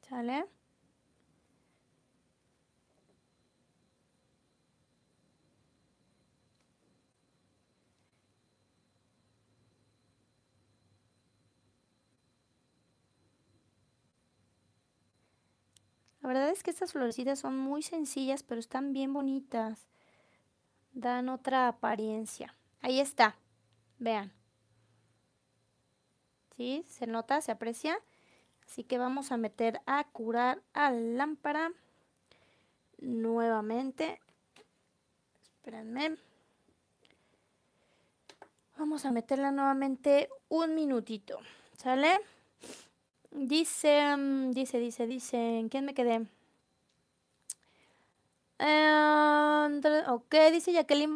¿Sale? La verdad es que estas florecitas son muy sencillas, pero están bien bonitas. Dan otra apariencia. Ahí está. Vean. ¿Sí? ¿Se nota? ¿Se aprecia? Así que vamos a meter a curar a lámpara nuevamente. Espérenme. Vamos a meterla nuevamente un minutito. ¿Sale? Dice, mm, dice, dice, dice, quién me quedé? ok, dice Jacqueline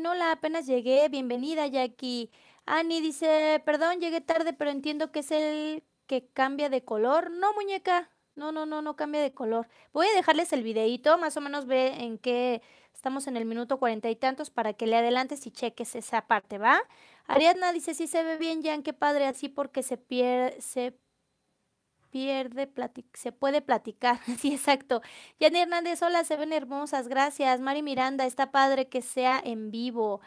no Hola, apenas llegué. Bienvenida, Jackie. Annie dice, perdón, llegué tarde, pero entiendo que es el que cambia de color. No, muñeca, no, no, no, no cambia de color. Voy a dejarles el videito, más o menos ve en qué estamos en el minuto cuarenta y tantos para que le adelantes y cheques esa parte, ¿va? Ariadna dice, sí se ve bien, Jan, qué padre, así porque se pierde, se pierde, se puede platicar. sí, exacto. Jan Hernández, hola, se ven hermosas, gracias. Mari Miranda, está padre que sea en vivo.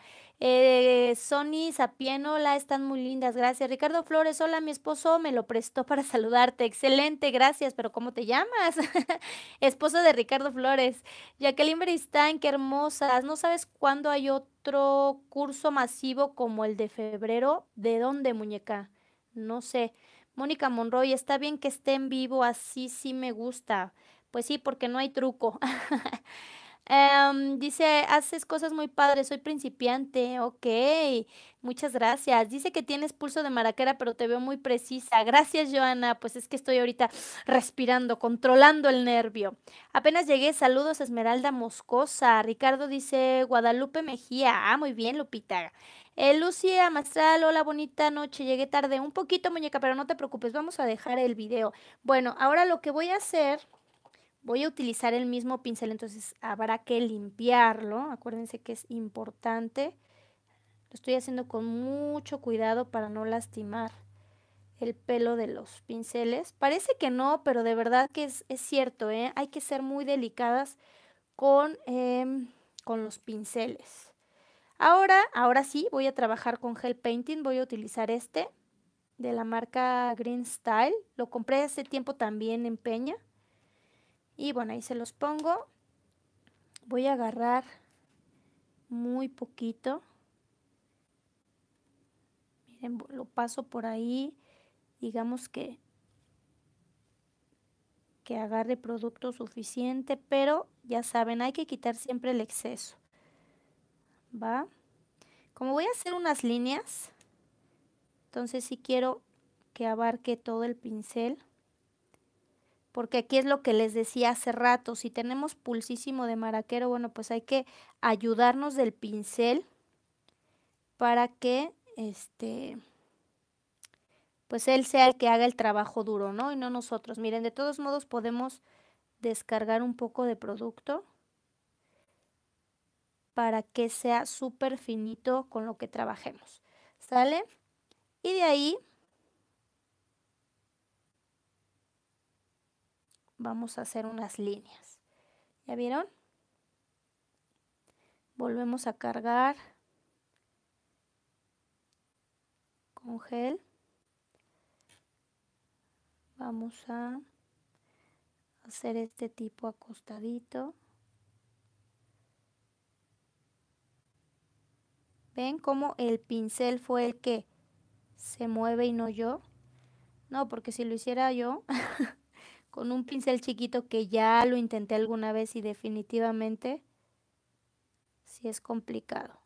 Eh, Sony Sapieno, hola, están muy lindas, gracias. Ricardo Flores, hola, mi esposo me lo prestó para saludarte. Excelente, gracias, pero ¿cómo te llamas? esposo de Ricardo Flores. Jacqueline Beristán, qué hermosas. No sabes cuándo hay otro curso masivo como el de febrero. ¿De dónde, muñeca? No sé. Mónica Monroy, está bien que esté en vivo, así sí me gusta. Pues sí, porque no hay truco. Em, dice, haces cosas muy padres, soy principiante. Ok, muchas gracias. Dice que tienes pulso de maraquera, pero te veo muy precisa. Gracias, Joana. Pues es que estoy ahorita respirando, controlando el nervio. Apenas llegué, saludos, Esmeralda Moscosa. Ricardo dice, Guadalupe Mejía. Ah, muy bien, Lupita. Eh, Lucía Mastral, hola, bonita noche. Llegué tarde un poquito, muñeca, pero no te preocupes, vamos a dejar el video. Bueno, ahora lo que voy a hacer voy a utilizar el mismo pincel, entonces habrá que limpiarlo. Acuérdense que es importante. Lo estoy haciendo con mucho cuidado para no lastimar el pelo de los pinceles. Parece que no, pero de verdad que es, cierto, ¿eh? hay que ser muy delicadas con, em, con los pinceles. Ahora, ahora sí, voy a trabajar con gel painting, voy a utilizar este de la marca Green Style. Lo compré hace tiempo también en Peña. Y bueno, ahí se los pongo. Voy a agarrar muy poquito. Miren, lo paso por ahí. Digamos que, que agarre producto suficiente, pero ya saben, hay que quitar siempre el exceso. ¿Va? Como voy a hacer unas líneas, entonces si sí quiero que abarque todo el pincel porque aquí es lo que les decía hace rato, si tenemos pulsísimo de maraquero, bueno, pues hay que ayudarnos del pincel para que este pues él sea el que haga el trabajo duro, ¿no? Y no nosotros. Miren, de todos modos podemos descargar un poco de producto para que sea súper finito con lo que trabajemos. ¿Sale? Y de ahí vamos a hacer unas líneas. ¿Ya vieron? Volvemos a cargar con gel. Vamos a hacer este tipo acostadito. ¿Ven cómo el pincel fue el que se mueve y no yo? No, porque si lo hiciera yo, con un pincel chiquito que ya lo intenté alguna vez y definitivamente sí es complicado.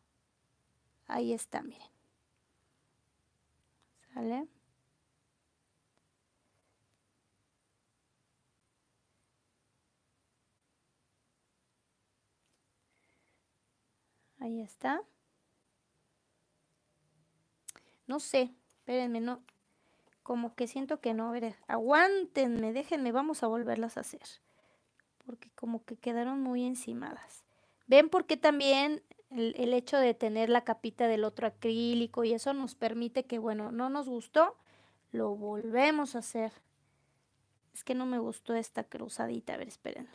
Ahí está, miren. ¿Sale? Ahí está. No sé, espérenme, no, como que siento que no, ver, aguántenme, déjenme, vamos a volverlas a hacer. Porque como que quedaron muy encimadas. ¿Ven por qué también el, el, hecho de tener la capita del otro acrílico y eso nos permite que, bueno, no nos gustó, lo volvemos a hacer. Es que no me gustó esta cruzadita, a ver, espérenme.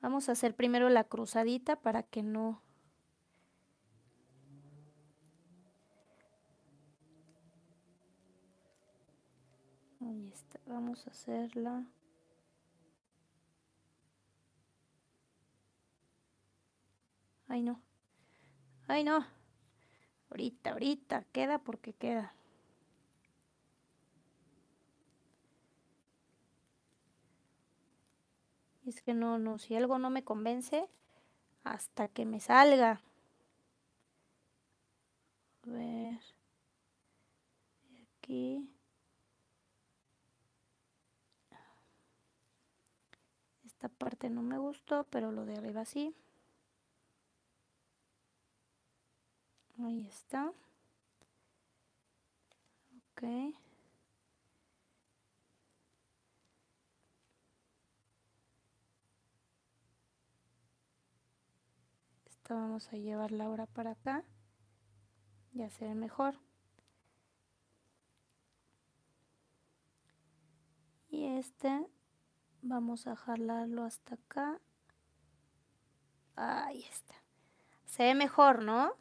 Vamos a hacer primero la cruzadita para que no vamos a hacerla ay no ay no ahorita ahorita queda porque queda es que no no si algo no me convence hasta que me salga a ver aquí Esta parte no me gustó, pero lo de arriba sí. Ahí está. Ok. Esta vamos a llevarla ahora para acá y hacer mejor. Y este vamos a jalarlo hasta acá. Ahí está. Se ve mejor, ¿no?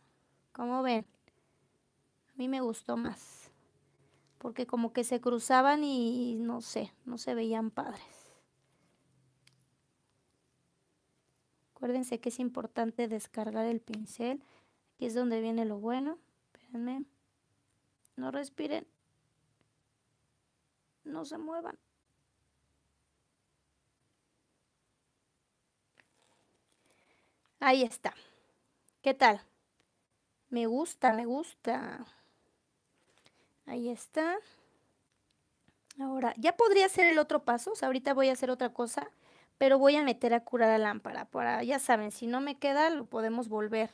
Como ven. A mí me gustó más. Porque como que se cruzaban y, no sé, no se veían padres. Acuérdense que es importante descargar el pincel. Aquí es donde viene lo bueno. Espérenme. No respiren. No se muevan. Ahí está. ¿Qué tal? Me gusta, me gusta. Ahí está. Ahora, ya podría hacer el otro paso. ahorita voy a hacer otra cosa, pero voy a meter a curar la lámpara. Para, ya saben, si no me queda, lo podemos volver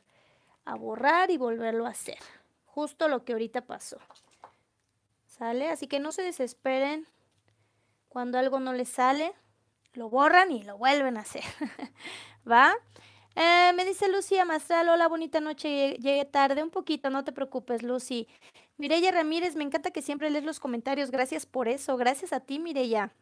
a borrar y volverlo a hacer. Justo lo que ahorita pasó. ¿Sale? Así que no se desesperen cuando algo no les sale. Lo borran y lo vuelven a hacer. ¿Va? Eh, me dice Lucía Mastral, hola, bonita noche, llegué tarde un poquito, no te preocupes, Lucy. Mireya Ramírez, me encanta que siempre lees los comentarios, gracias por eso, gracias a ti, Mireya.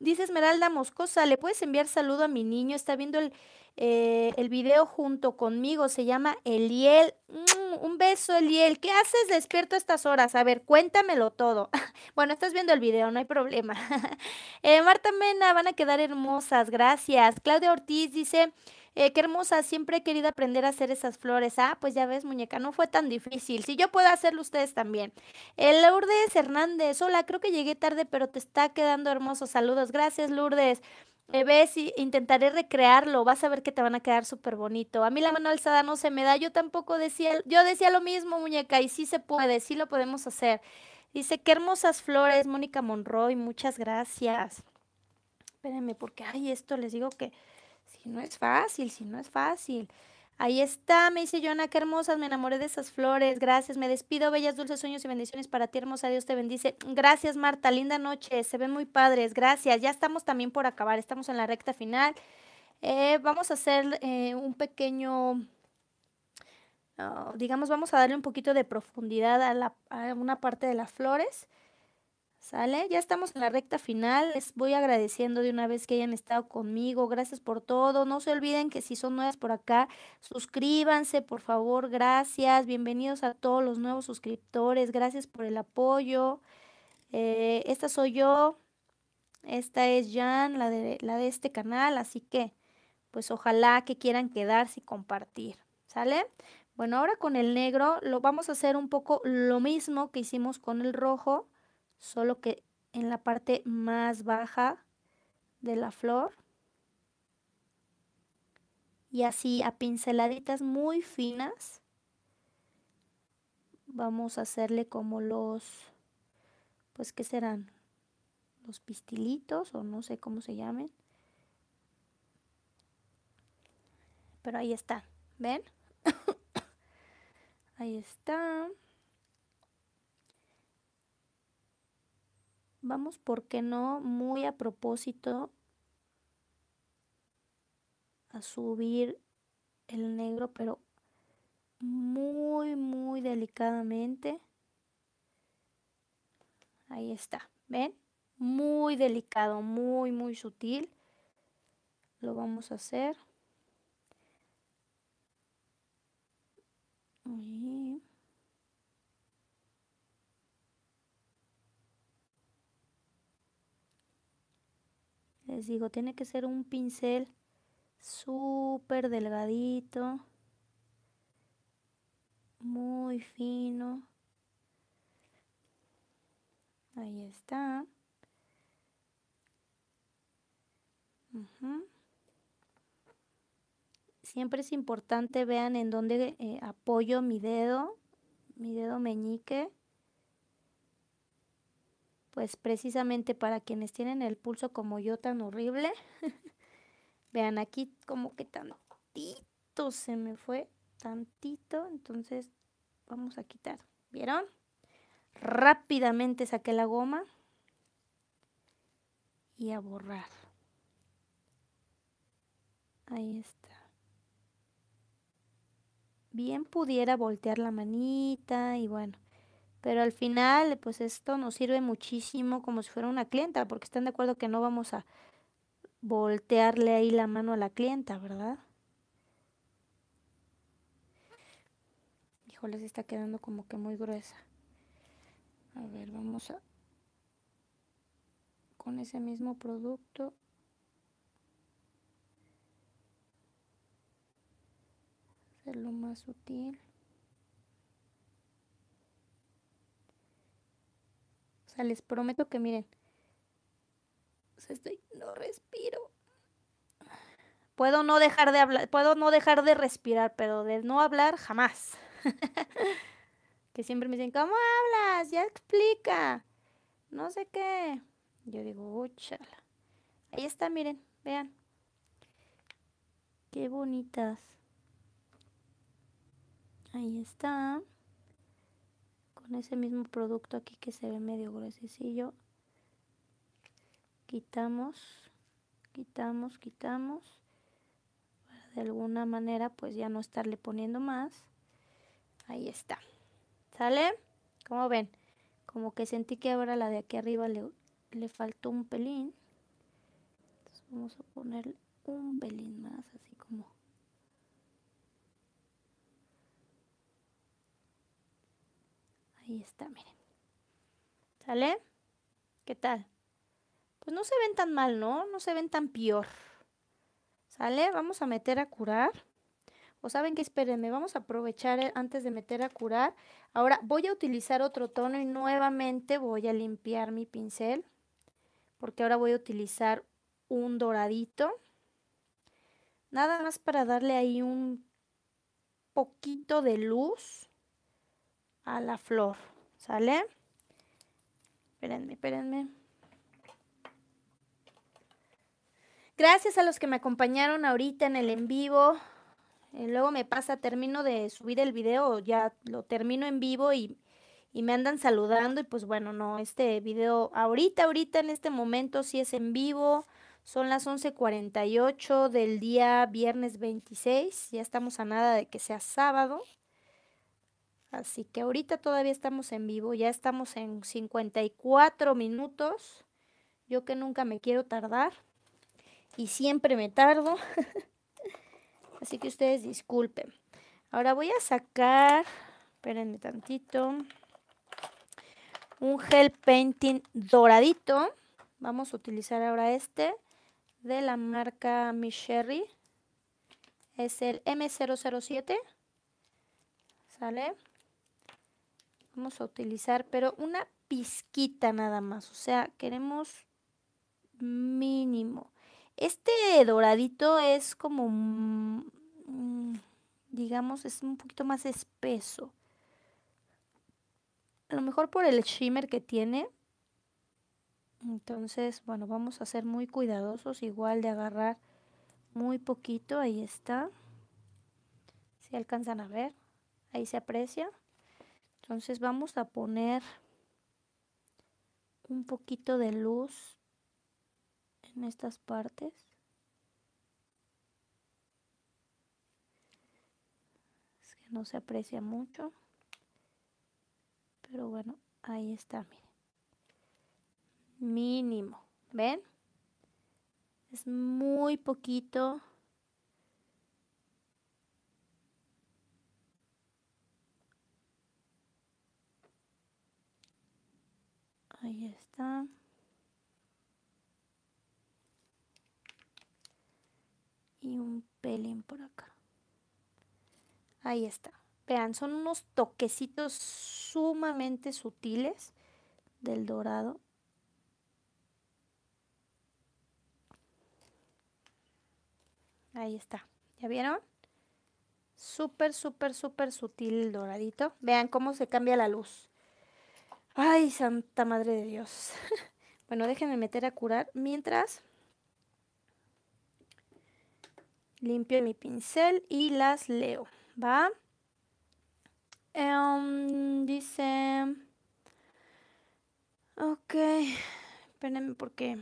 Dice Esmeralda Moscosa, ¿le puedes enviar saludo a mi niño? Está viendo el, eh, el video junto conmigo, se llama Eliel. Mm, un beso, Eliel. ¿Qué haces despierto a estas horas? A ver, cuéntamelo todo. bueno, estás viendo el video, no hay problema. Eh, Marta Mena, van a quedar hermosas, gracias. Claudia Ortiz dice, eh, qué hermosa, siempre he querido aprender a hacer esas flores. Ah, pues ya ves, muñeca, no fue tan difícil. Si yo puedo hacerlo, ustedes también. Eh, Lourdes Hernández, hola, creo que llegué tarde, pero te está quedando hermoso Saludos, gracias, Lourdes. Eh, ves, y intentaré recrearlo, vas a ver que te van a quedar súper bonito. A mí la mano alzada no se me da, yo tampoco decía, yo decía lo mismo, muñeca, y sí se puede, sí lo podemos hacer. Dice, qué hermosas flores, Mónica Monroy, muchas gracias. Espérenme, porque, ay, esto les digo que... Si no es fácil, si no es fácil. Ahí está, me dice Joana, qué hermosas, me enamoré de esas flores, gracias, me despido, bellas, dulces sueños y bendiciones para ti, hermosa, Dios te bendice. Gracias, Marta, linda noche, se ven muy padres, gracias, ya estamos también por acabar, estamos en la recta final. Eh, vamos a hacer eh, un pequeño, ah, digamos, vamos a darle un poquito de profundidad a una parte de las flores. ¿Sale? Ya estamos en la recta final. Les voy agradeciendo de una vez que hayan estado conmigo. Gracias por todo. No se olviden que si son nuevas por acá, suscríbanse, por favor. Gracias. Bienvenidos a todos los nuevos suscriptores. Gracias por el apoyo. Eh, esta soy yo. Esta es Jan, la de, la de este canal. Así que, pues ojalá que quieran quedarse y compartir. ¿Sale? Bueno, ahora con el negro lo vamos a hacer un poco lo mismo que hicimos con el rojo solo que en la parte más baja de la flor. Y así a pinceladitas muy finas vamos a hacerle como los, pues que serán, los pistilitos o no sé cómo se llamen. Pero ahí está, ¿ven? ahí está. Vamos, ¿por qué no? Muy a propósito a subir el negro, pero muy, muy delicadamente. Ahí está, ¿ven? Muy delicado, muy, muy sutil. Lo vamos a hacer. Les digo, tiene que ser un pincel súper delgadito, muy fino. Ahí está. Siempre es importante, vean en dónde eh, apoyo mi dedo, mi dedo meñique pues precisamente para quienes tienen el pulso como yo tan horrible. Vean aquí como que tantito se me fue, tantito, entonces vamos a quitar. ¿Vieron? Rápidamente saqué la goma y a borrar. Ahí está. Bien pudiera voltear la manita y bueno, pero al final, pues esto nos sirve muchísimo como si fuera una clienta, porque están de acuerdo que no vamos a voltearle ahí la mano a la clienta, ¿verdad? Híjole, se está quedando como que muy gruesa. A ver, vamos a... Con ese mismo producto Hacerlo más sutil. les prometo que miren. no respiro. Puedo no dejar de hablar, puedo no dejar de respirar, pero de no hablar jamás. que siempre me dicen, ¿cómo hablas? Ya explica. No sé qué. Yo digo, Ahí está, miren, vean. Qué bonitas. Ahí está con ese mismo producto aquí que se ve medio gruesecillo quitamos quitamos quitamos para de alguna manera pues ya no estarle poniendo más ahí está sale como ven como que sentí que ahora la de aquí arriba le, le faltó un pelín entonces vamos a ponerle un pelín más así como Ahí está, miren. ¿Sale? ¿Qué tal? Pues no se ven tan mal, ¿no? No se ven tan peor. ¿Sale? Vamos a meter a curar. O saben que espérenme, vamos a aprovechar eh, antes de meter a curar. Ahora voy a utilizar otro tono y nuevamente voy a limpiar mi pincel. Porque ahora voy a utilizar un doradito. Nada más para darle ahí un poquito de luz a la flor, ¿sale? Espérenme, espérenme. Gracias a los que me acompañaron ahorita en el en vivo. Eh, luego me pasa, termino de subir el video, ya lo termino en vivo y, y me andan saludando. Y pues bueno, no, este video ahorita, ahorita en este momento sí es en vivo. Son las 11:48 del día viernes 26. Ya estamos a nada de que sea sábado. Así que ahorita todavía estamos en vivo, ya estamos en 54 minutos. Yo que nunca me quiero tardar y siempre me tardo. Así que ustedes disculpen. Ahora voy a sacar, espérenme tantito, un gel painting doradito. Vamos a utilizar ahora este de la marca Sherry, Es el M007. ¿Sale? Vamos a utilizar, pero una pizquita nada más. O sea, queremos mínimo. Este doradito es como, digamos, es un poquito más espeso. A lo mejor por el shimmer que tiene. Entonces, bueno, vamos a ser muy cuidadosos, igual de agarrar muy poquito, ahí está. Si alcanzan a ver, ahí se aprecia. Entonces vamos a poner un poquito de luz en estas partes. Es que no se aprecia mucho. Pero bueno, ahí está, miren. Mínimo, ¿ven? Es muy poquito. Ahí está. Y un pelín por acá. Ahí está. Vean, son unos toquecitos sumamente sutiles del dorado. Ahí está. ¿Ya vieron? Súper, súper, súper sutil el doradito. Vean cómo se cambia la luz. Ay, santa madre de Dios. bueno, déjenme meter a curar mientras limpio mi pincel y las leo, ¿va? Em, dice... Ok, espérenme porque...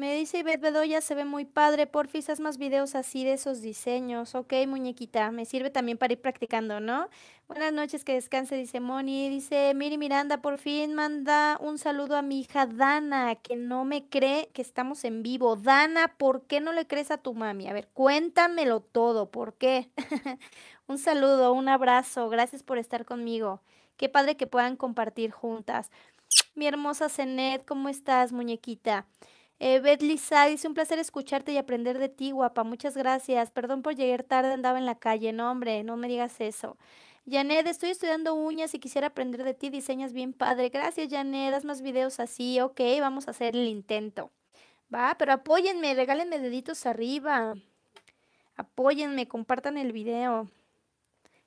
Me dice Ivette Bedoya, se ve muy padre, fin, haz más videos así de esos diseños. Ok, muñequita, me sirve también para ir practicando, ¿no? Buenas noches, que descanse, dice Moni. Dice, Miri Miranda, por fin manda un saludo a mi hija Dana, que no me cree que estamos en vivo. Dana, ¿por qué no le crees a tu mami? A ver, cuéntamelo todo, ¿por qué? un saludo, un abrazo, gracias por estar conmigo. Qué padre que puedan compartir juntas. Mi hermosa Zenet, ¿cómo estás, muñequita? Eh, Beth Lisa dice un placer escucharte y aprender de ti, guapa. Muchas gracias. Perdón por llegar tarde, andaba en la calle. No, hombre, no me digas eso. Janet, estoy estudiando uñas y quisiera aprender de ti. Diseñas bien padre. Gracias, Janet. das más videos así. Ok, vamos a hacer el intento. Va, pero apóyenme, regálenme deditos arriba. Apóyenme, compartan el video.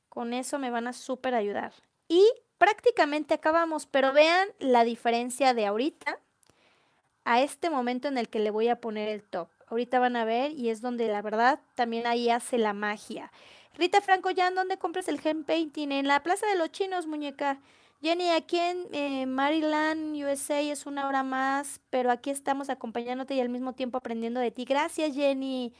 Con eso me van a súper ayudar. Y prácticamente acabamos, pero vean la diferencia de ahorita a este momento en el que le voy a poner el top. Ahorita van a ver y es donde la verdad también ahí hace la magia. Rita Franco en ¿dónde compras el Gen painting? En la Plaza de los Chinos, muñeca. Jenny, aquí en eh, Maryland, USA, es una hora más, pero aquí estamos acompañándote y al mismo tiempo aprendiendo de ti. Gracias, Jenny.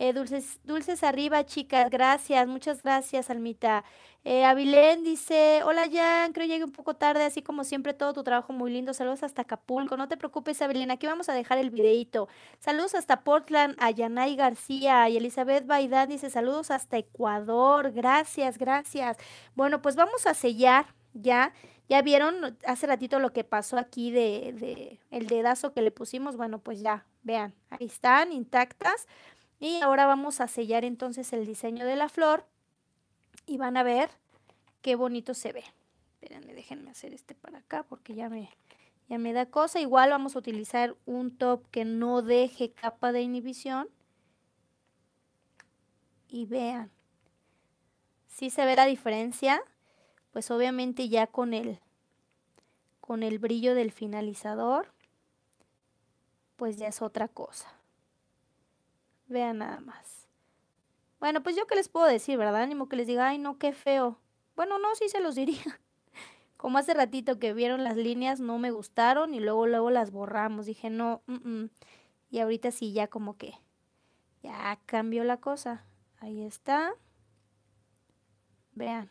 Eh, dulces, dulces arriba, chicas. Gracias, muchas gracias, Almita. Eh, Avilén dice, hola Jan, creo llegué un poco tarde, así como siempre, todo tu trabajo muy lindo. Saludos hasta Acapulco. No te preocupes, Avilén, aquí vamos a dejar el videito. Saludos hasta Portland, a Yanay García y Elizabeth Baidad dice, saludos hasta Ecuador. Gracias, gracias. Bueno, pues vamos a sellar ya. Ya vieron hace ratito lo que pasó aquí de, de el dedazo que le pusimos. Bueno, pues ya, vean, ahí están intactas. Y ahora vamos a sellar entonces el diseño de la flor y van a ver qué bonito se ve. Espérenme, déjenme hacer este para acá porque ya me, ya me da cosa. Igual vamos a utilizar un top que no deje capa de inhibición. Y vean, si se ve la diferencia, pues obviamente ya con el, con el brillo del finalizador, pues ya es otra cosa. Vean nada más. Bueno, pues yo qué les puedo decir, ¿verdad? Ánimo que les diga, ay, no, qué feo. Bueno, no, sí se los diría. Como hace ratito que vieron las líneas, no me gustaron y luego, luego las borramos. Dije, no, y ahorita sí, ya como que, ya cambió la cosa. Ahí está. Vean.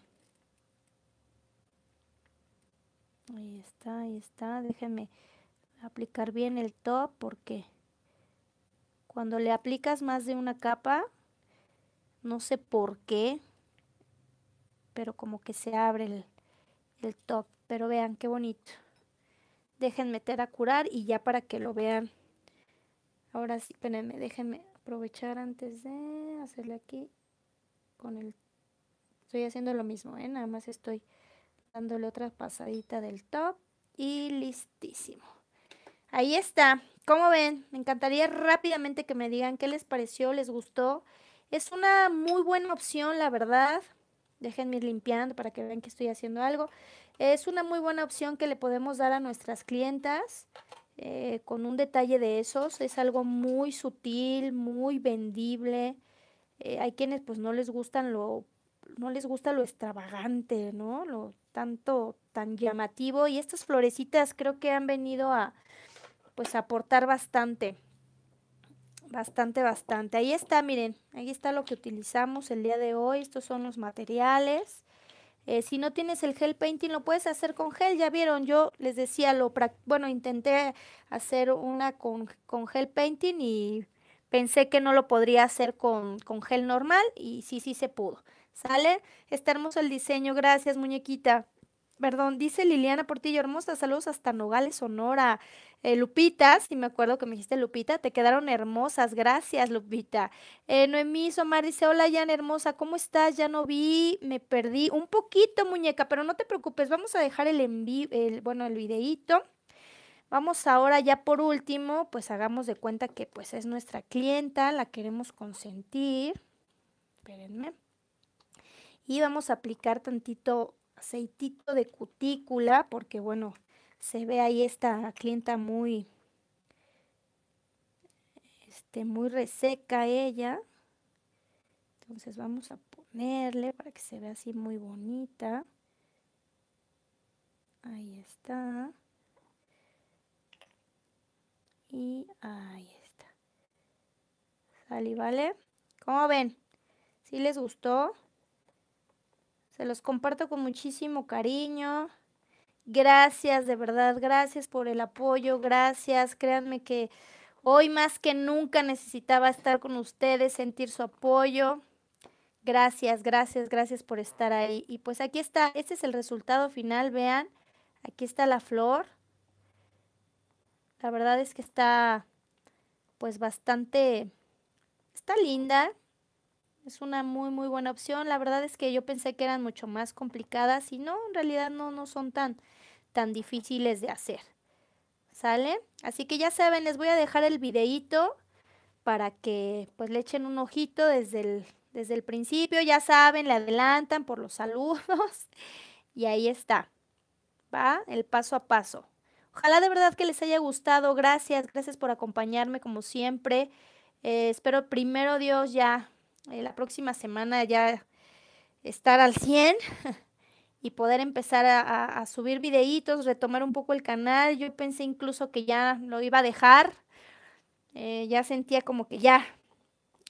Ahí está, ahí está. Déjenme aplicar bien el top porque... Cuando le aplicas más de una capa, no sé por qué, pero como que se abre el, top. Pero vean qué bonito. Dejen meter a curar y ya para que lo vean. Ahora sí, espérenme, déjenme aprovechar antes de hacerle aquí con el... Estoy haciendo lo mismo, ¿eh? Nada más estoy dándole otra pasadita del top y listísimo. Ahí está. ¿Cómo ven? Me encantaría rápidamente que me digan qué les pareció, les gustó. Es una muy buena opción, la verdad. Déjenme limpiando para que vean que estoy haciendo algo. Es una muy buena opción que le podemos dar a nuestras clientas eh, con un detalle de esos. Es algo muy sutil, muy vendible. Eh, hay quienes pues no les gustan lo, no les gusta lo extravagante, ¿no? Lo tanto, tan llamativo. Y estas florecitas creo que han venido a, pues aportar bastante. Bastante, bastante. Ahí está, miren, ahí está lo que utilizamos el día de hoy. Estos son los materiales. Eh, si no tienes el gel painting, lo puedes hacer con gel. Ya vieron, yo les decía, lo bueno, intenté hacer una con, gel painting y pensé que no lo podría hacer con, con gel normal y sí, sí se pudo. ¿Sale? Está hermoso el diseño. Gracias, muñequita. Perdón, dice Liliana Portillo, hermosa, saludos hasta Nogales, Sonora. Eh, Lupitas, y si me acuerdo que me dijiste Lupita, te quedaron hermosas, gracias Lupita. Eh, Noemí Somar dice, hola Jan, hermosa, ¿cómo estás? Ya no vi, me perdí un poquito, muñeca, pero no te preocupes, vamos a dejar el, envío, bueno, el videíto. Vamos ahora ya por último, pues hagamos de cuenta que pues es nuestra clienta, la queremos consentir. Espérenme. Y vamos a aplicar tantito aceitito de cutícula, porque bueno, se ve ahí esta clienta muy, este, muy reseca ella. Entonces vamos a ponerle para que se vea así muy bonita. Ahí está. Y ahí está. sali ¿vale? Como ven? Si les gustó? Se los comparto con muchísimo cariño. Gracias, de verdad, gracias por el apoyo, gracias. Créanme que hoy más que nunca necesitaba estar con ustedes, sentir su apoyo. Gracias, gracias, gracias por estar ahí. Y pues aquí está, este es el resultado final, vean. Aquí está la flor. La verdad es que está pues bastante, está linda, es una muy muy buena opción. La verdad es que yo pensé que eran mucho más complicadas y no, en realidad no, no son tan, tan difíciles de hacer. ¿Sale? Así que ya saben, les voy a dejar el videíto para que pues le echen un ojito desde el, desde el principio. Ya saben, le adelantan por los saludos y ahí está. Va el paso a paso. Ojalá de verdad que les haya gustado. Gracias, gracias por acompañarme como siempre. Eh, espero primero Dios ya eh, la próxima semana ya estar al 100 y poder empezar a, subir videitos, retomar un poco el canal. Yo pensé incluso que ya lo iba a dejar, eh, ya sentía como que ya,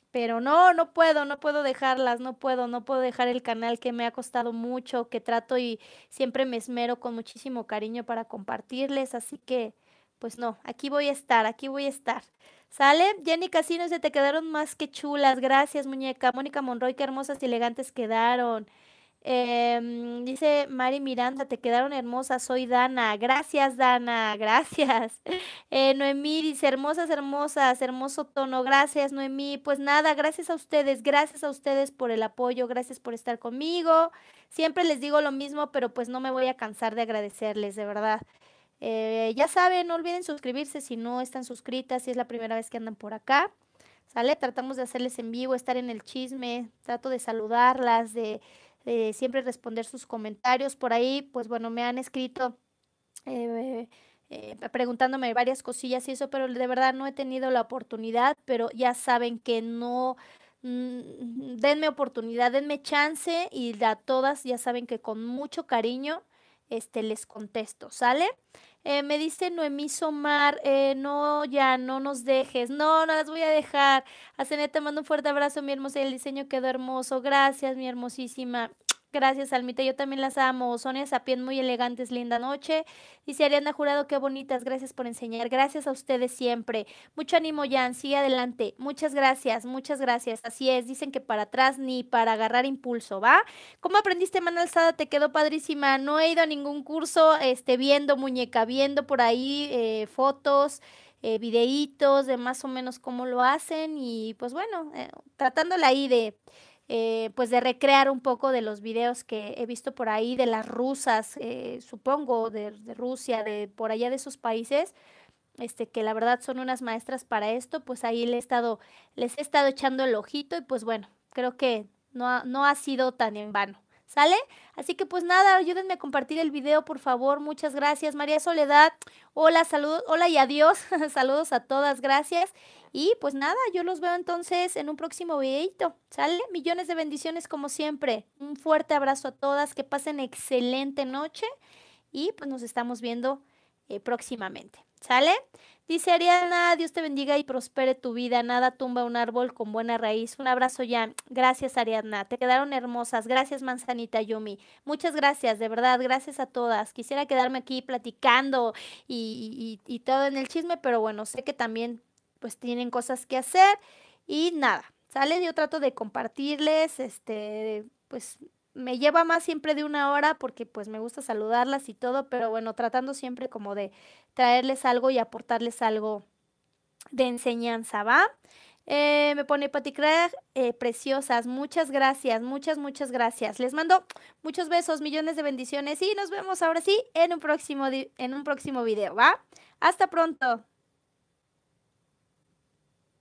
pero no, no puedo, no puedo dejarlas, no puedo, no puedo dejar el canal que me ha costado mucho, que trato y siempre me esmero con muchísimo cariño para compartirles, así que pues no, aquí voy a estar, aquí voy a estar. ¿Sale? Jenny Casino se te quedaron más que chulas. Gracias, muñeca. Mónica Monroy, qué hermosas y elegantes quedaron. Em, dice Mari Miranda, te quedaron hermosas, soy Dana. Gracias, Dana, gracias. Eh, Noemí dice, hermosas, hermosas, hermoso tono. Gracias, Noemí. Pues nada, gracias a ustedes, gracias a ustedes por el apoyo, gracias por estar conmigo. Siempre les digo lo mismo, pero pues no me voy a cansar de agradecerles, de verdad. Eh, ya saben, no olviden suscribirse si no están suscritas, si es la primera vez que andan por acá. ¿Sale? Tratamos de hacerles en vivo, estar en el chisme, trato de saludarlas, de, siempre responder sus comentarios. Por ahí, pues bueno, me han escrito eh, eh, preguntándome varias cosillas y eso, pero de verdad no he tenido la oportunidad, pero ya saben que no mm, denme oportunidad, denme chance y a todas ya saben que con mucho cariño este, les contesto, ¿sale? Eh, me dice Noemí Somar, eh, no, ya, no nos dejes, no, no las voy a dejar. A te mando un fuerte abrazo, mi hermosa, el diseño quedó hermoso, gracias, mi hermosísima gracias, Almita. Yo también las amo. Sonia Sapien, muy elegantes, linda noche. Dice Ariana Jurado, qué bonitas. Gracias por enseñar. Gracias a ustedes siempre. Mucho ánimo, Jan. Sigue adelante. Muchas gracias, muchas gracias. Así es, dicen que para atrás ni para agarrar impulso, ¿va? ¿Cómo aprendiste mano alzada? Te quedó padrísima. No he ido a ningún curso, este, viendo muñeca, viendo por ahí eh, fotos. Eh, videitos de más o menos cómo lo hacen y pues bueno, eh, tratándola ahí de, eh, pues de recrear un poco de los videos que he visto por ahí, de las rusas, eh, supongo, de, Rusia, de por allá de esos países, este, que la verdad son unas maestras para esto, pues ahí le he estado, les he estado echando el ojito y pues bueno, creo que no ha, no ha sido tan en vano. ¿Sale? Así que pues nada, ayúdenme a compartir el video, por favor. Muchas gracias. María Soledad, hola, saludos, hola y adiós. saludos a todas, gracias. Y pues nada, yo los veo entonces en un próximo videito. ¿Sale? Millones de bendiciones como siempre. Un fuerte abrazo a todas, que pasen excelente noche y pues nos estamos viendo eh, próximamente. ¿Sale? Dice Ariadna, Dios te bendiga y prospere tu vida. Nada tumba un árbol con buena raíz. Un abrazo ya. Gracias, Ariadna. Te quedaron hermosas. Gracias, Manzanita Yumi. Muchas gracias, de verdad. Gracias a todas. Quisiera quedarme aquí platicando y todo en el chisme, pero bueno, sé que también pues tienen cosas que hacer y nada, sale, yo trato de compartirles, este, pues me lleva más siempre de una hora porque pues me gusta saludarlas y todo, pero bueno, tratando siempre como de traerles algo y aportarles algo de enseñanza, ¿va? Eh, me pone Pati Craig, eh, preciosas. Muchas gracias, muchas, muchas gracias. Les mando muchos besos, millones de bendiciones y nos vemos ahora sí en un próximo, en un próximo video, ¿va? Hasta pronto.